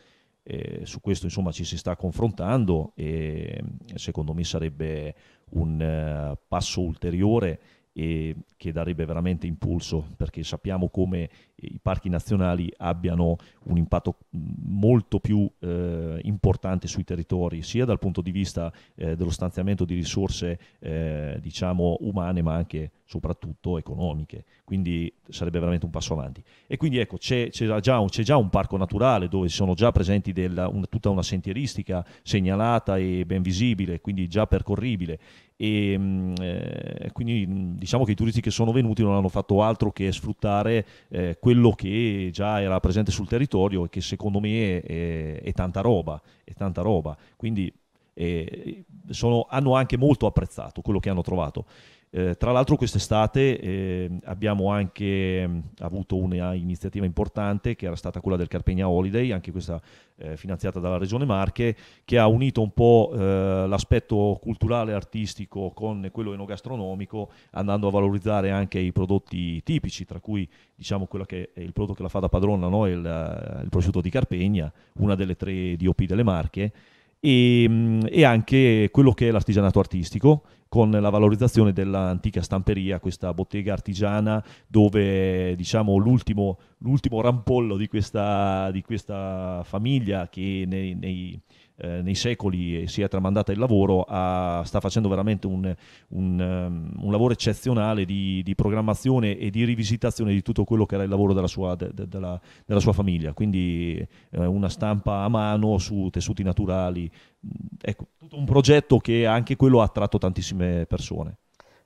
Eh, su questo insomma ci si sta confrontando e secondo me sarebbe un eh, passo ulteriore e che darebbe veramente impulso perché sappiamo come i parchi nazionali abbiano un impatto mm, molto più eh, importante sui territori, sia dal punto di vista eh, dello stanziamento di risorse eh, diciamo umane, ma anche soprattutto economiche. Quindi sarebbe veramente un passo avanti. E quindi ecco, c'è, c'è, già, un, c'è già, un, parco naturale dove sono già presenti della, un, tutta una sentieristica segnalata e ben visibile, quindi già percorribile. E, mm, eh, quindi mm, diciamo che i turisti che sono venuti non hanno fatto altro che sfruttare eh, quello che già era presente sul territorio e che secondo me è, è tanta roba, è tanta roba. Quindi eh, sono, hanno anche molto apprezzato quello che hanno trovato. Eh, tra l'altro quest'estate eh, abbiamo anche mh, mm, avuto un'iniziativa importante che era stata quella del Carpegna Holiday, anche questa eh, finanziata dalla Regione Marche, che ha unito un po' eh, l'aspetto culturale e artistico con quello enogastronomico, andando a valorizzare anche i prodotti tipici, tra cui diciamo quello che è il prodotto che la fa da padrona, no? il, eh, il prosciutto di Carpegna, una delle tre DOP delle Marche e, e anche quello che è l'artigianato artistico con la valorizzazione dell'antica stamperia, questa bottega artigiana dove diciamo, l'ultimo, l'ultimo rampollo di questa, di questa famiglia che nei, nei, eh, nei secoli si è tramandata il lavoro, a, sta facendo veramente un, un, ehm, un lavoro eccezionale di, di, programmazione e di rivisitazione di tutto quello che era il lavoro della sua, de, de, della, della sua famiglia, quindi eh, una stampa a mano su tessuti naturali, mm, ecco, tutto un progetto che anche quello ha attratto tantissime persone.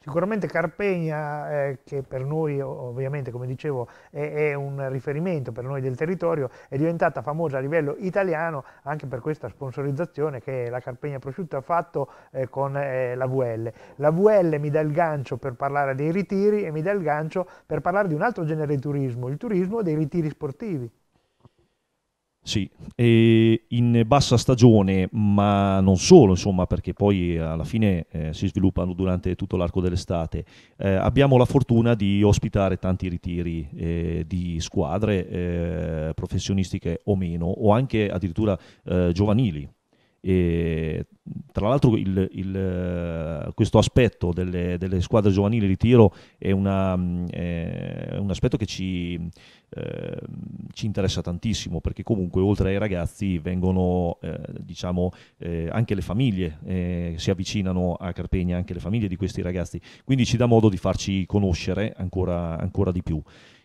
Sicuramente Carpegna, eh, che per noi ovviamente come dicevo è, è, un riferimento per noi del territorio, è diventata famosa a livello italiano anche per questa sponsorizzazione che la Carpegna Prosciutto ha fatto eh, con eh, la VL. La VL mi dà il gancio per parlare dei ritiri e mi dà il gancio per parlare di un altro genere di turismo, il turismo dei ritiri sportivi. Sì, in bassa stagione, ma non solo, insomma, perché poi alla fine eh, si sviluppano durante tutto l'arco dell'estate. Eh, abbiamo la fortuna di ospitare tanti ritiri eh, di squadre eh, professionistiche o meno, o anche addirittura eh, giovanili, e, tra l'altro il, il, questo aspetto delle, delle, squadre giovanili di tiro è, una, è un aspetto che ci, eh, ci, interessa tantissimo perché comunque oltre ai ragazzi vengono eh, diciamo, eh, anche le famiglie, eh, si avvicinano a Carpegna anche le famiglie di questi ragazzi, quindi ci dà modo di farci conoscere ancora, ancora di più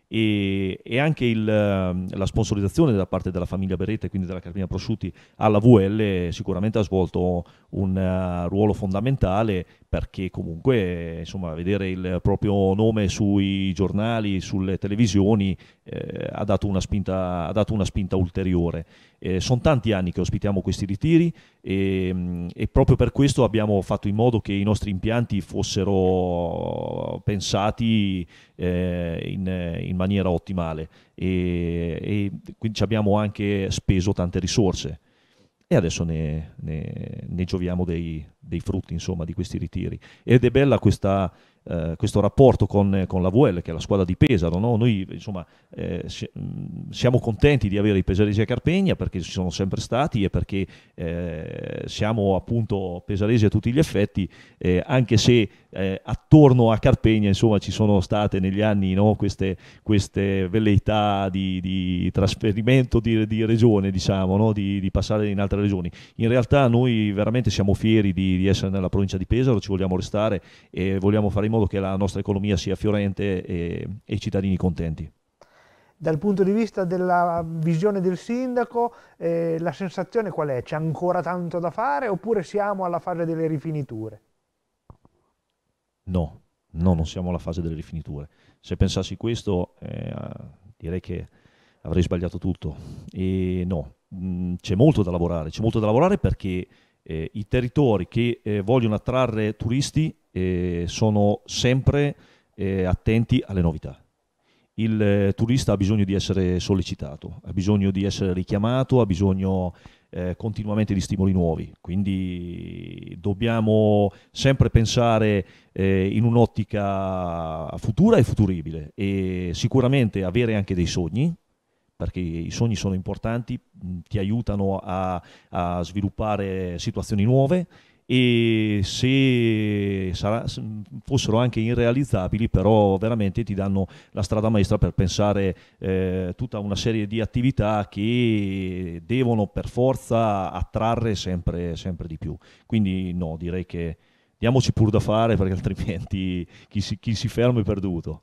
e, e anche il, ehm, la sponsorizzazione da parte della famiglia Beretta e quindi della Carmina Prosciutti alla VL sicuramente ha svolto un uh, ruolo fondamentale perché comunque insomma, vedere il proprio nome sui giornali, sulle televisioni eh, ha, dato spinta, ha dato una spinta ulteriore. Eh, sono tanti anni che ospitiamo questi ritiri e, ehm, e, proprio per questo abbiamo fatto in modo che i nostri impianti fossero pensati eh, in, in, maniera ottimale e, e, quindi ci abbiamo anche speso tante risorse e adesso ne, ne, ne gioviamo dei, dei frutti insomma, di questi ritiri ed è bella questa eh, questo rapporto con, eh, con VL, che è la squadra di Pesaro. No? Noi insomma, eh, mm, siamo contenti di avere i pesaresi a Carpegna perché ci sono sempre stati e perché eh, siamo appunto pesaresi a tutti gli effetti, eh, anche se eh, attorno a Carpegna insomma, ci sono state negli anni no, queste, queste, velleità di, di trasferimento di, di regione, diciamo, no, di, di, passare in altre regioni. In realtà noi veramente siamo fieri di, essere nella provincia di Pesaro, ci vogliamo restare e vogliamo fare in modo che la nostra economia sia fiorente e, e i cittadini contenti dal punto di vista della visione del sindaco, eh, la sensazione qual è? C'è ancora tanto da fare oppure siamo alla fase delle rifiniture? No, no, non siamo alla fase delle rifiniture. Se pensassi questo, eh, direi che avrei sbagliato tutto. E no, mh, mm, c'è molto da lavorare, c'è molto da lavorare perché eh, i territori che eh, vogliono attrarre turisti eh, sono sempre eh, attenti alle novità. Il eh, turista ha bisogno di essere sollecitato, ha bisogno di essere richiamato, ha bisogno eh, continuamente di stimoli nuovi, quindi dobbiamo sempre pensare eh, in un'ottica futura e futuribile e sicuramente avere anche dei sogni, perché i sogni sono importanti, ti aiutano a, a sviluppare situazioni nuove e se sarà, fossero anche irrealizzabili però veramente ti danno la strada maestra per pensare eh, tutta una serie di attività che devono per forza attrarre sempre, sempre di più quindi no direi che diamoci pur da fare perché altrimenti chi si, chi si ferma è perduto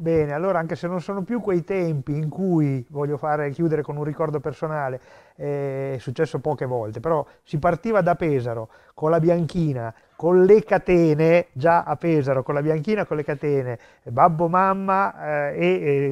Bene, allora anche se non sono più quei tempi in cui voglio fare, chiudere con un ricordo personale, è successo poche volte, però si partiva da Pesaro con la bianchina, con le catene, già a Pesaro, con la bianchina, con le catene, babbo, mamma eh,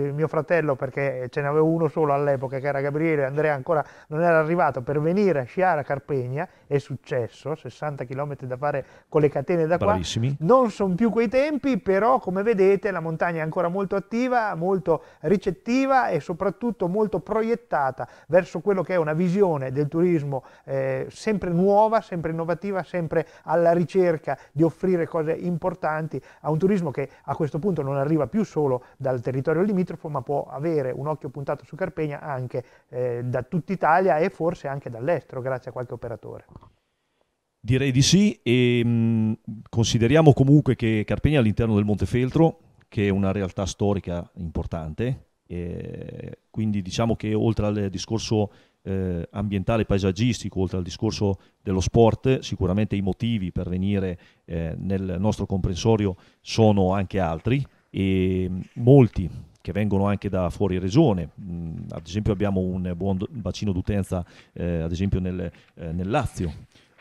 e eh, mio fratello, perché ce n'avevo uno solo all'epoca, che era Gabriele, Andrea ancora non era arrivato, per venire a sciare a Carpegna, è successo, 60 km da fare con le catene da qua, Bravissimi. non sono più quei tempi, però come vedete la montagna è ancora molto attiva, molto ricettiva e soprattutto molto proiettata verso quello che è una visione del turismo eh, sempre nuova, sempre innovativa, sempre alla ricerca di offrire cose importanti a un turismo che a questo punto non arriva più solo dal territorio limitrofo, ma può avere un occhio puntato su Carpegna anche eh, da tutta Italia e forse anche dall'estero, grazie a qualche operatore. Direi di sì e ehm, mh, consideriamo comunque che Carpegna è all'interno del Montefeltro, che è una realtà storica importante, eh, quindi diciamo che oltre al discorso eh, ambientale e paesaggistico, oltre al discorso dello sport, sicuramente i motivi per venire eh, nel nostro comprensorio sono anche altri e mm, molti che vengono anche da fuori regione, mm, ad esempio abbiamo un buon bacino d'utenza eh, ad esempio nel, eh, nel Lazio,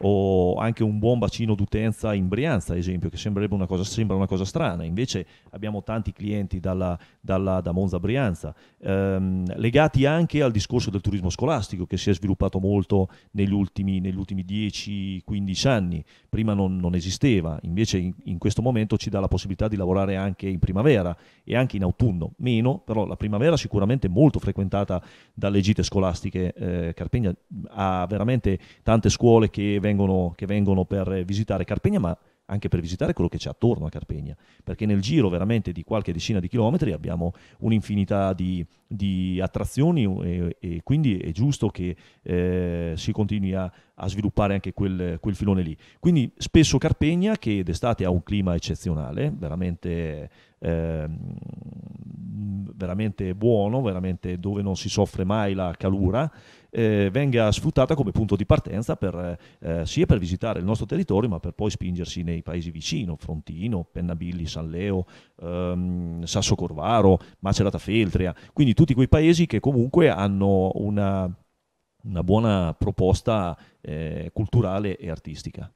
o anche un buon bacino d'utenza in Brianza, ad esempio, che sembrerebbe una cosa, sembra una cosa strana, invece abbiamo tanti clienti dalla, dalla, da Monza Brianza, ehm, legati anche al discorso del turismo scolastico che si è sviluppato molto negli ultimi, negli ultimi 10-15 anni, prima non, non esisteva, invece in, in, questo momento ci dà la possibilità di lavorare anche in primavera e anche in autunno, meno, però la primavera sicuramente molto frequentata dalle gite scolastiche, eh, Carpegna ha veramente tante scuole che vengono, che vengono per visitare Carpegna, ma anche per visitare quello che c'è attorno a Carpegna, perché nel giro veramente di qualche decina di chilometri abbiamo un'infinità di, di attrazioni e, e, quindi è giusto che eh, si continui a, a sviluppare anche quel, quel, filone lì. Quindi spesso Carpegna, che d'estate ha un clima eccezionale, veramente, eh, veramente buono, veramente dove non si soffre mai la calura, eh, venga sfruttata come punto di partenza per, eh, eh, sia per visitare il nostro territorio ma per poi spingersi nei paesi vicino, Frontino, Pennabilli, San Leo, ehm, Sasso Corvaro, Macerata Feltria, quindi tutti quei paesi che comunque hanno una, una buona proposta eh, culturale e artistica.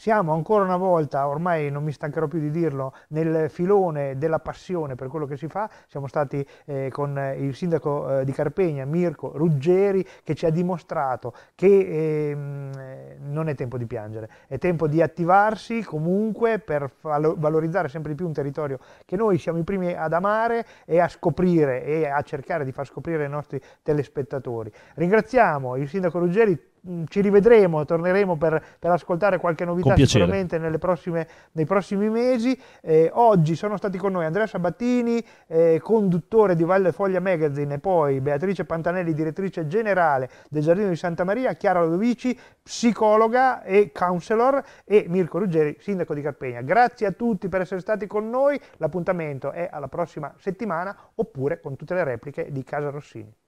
Siamo ancora una volta, ormai non mi stancherò più di dirlo, nel filone della passione per quello che si fa. Siamo stati eh, con eh, il sindaco eh, di Carpegna, Mirko Ruggeri, che ci ha dimostrato che ehm, eh, non è tempo di piangere, è tempo di attivarsi comunque per valorizzare sempre di più un territorio che noi siamo i primi ad amare e a scoprire e a cercare di far scoprire ai nostri telespettatori. Ringraziamo il sindaco Ruggeri Mm, ci rivedremo, torneremo per, per ascoltare qualche novità sicuramente prossime, nei prossimi mesi. Eh, oggi sono stati con noi Andrea Sabattini, eh, conduttore di Valle Foglia Magazine, e poi Beatrice Pantanelli, direttrice generale del Giardino di Santa Maria, Chiara Lodovici, psicologa e counselor, e Mirko Ruggeri, sindaco di Carpegna. Grazie a tutti per essere stati con noi, l'appuntamento è alla prossima settimana oppure con tutte le repliche di Casa Rossini.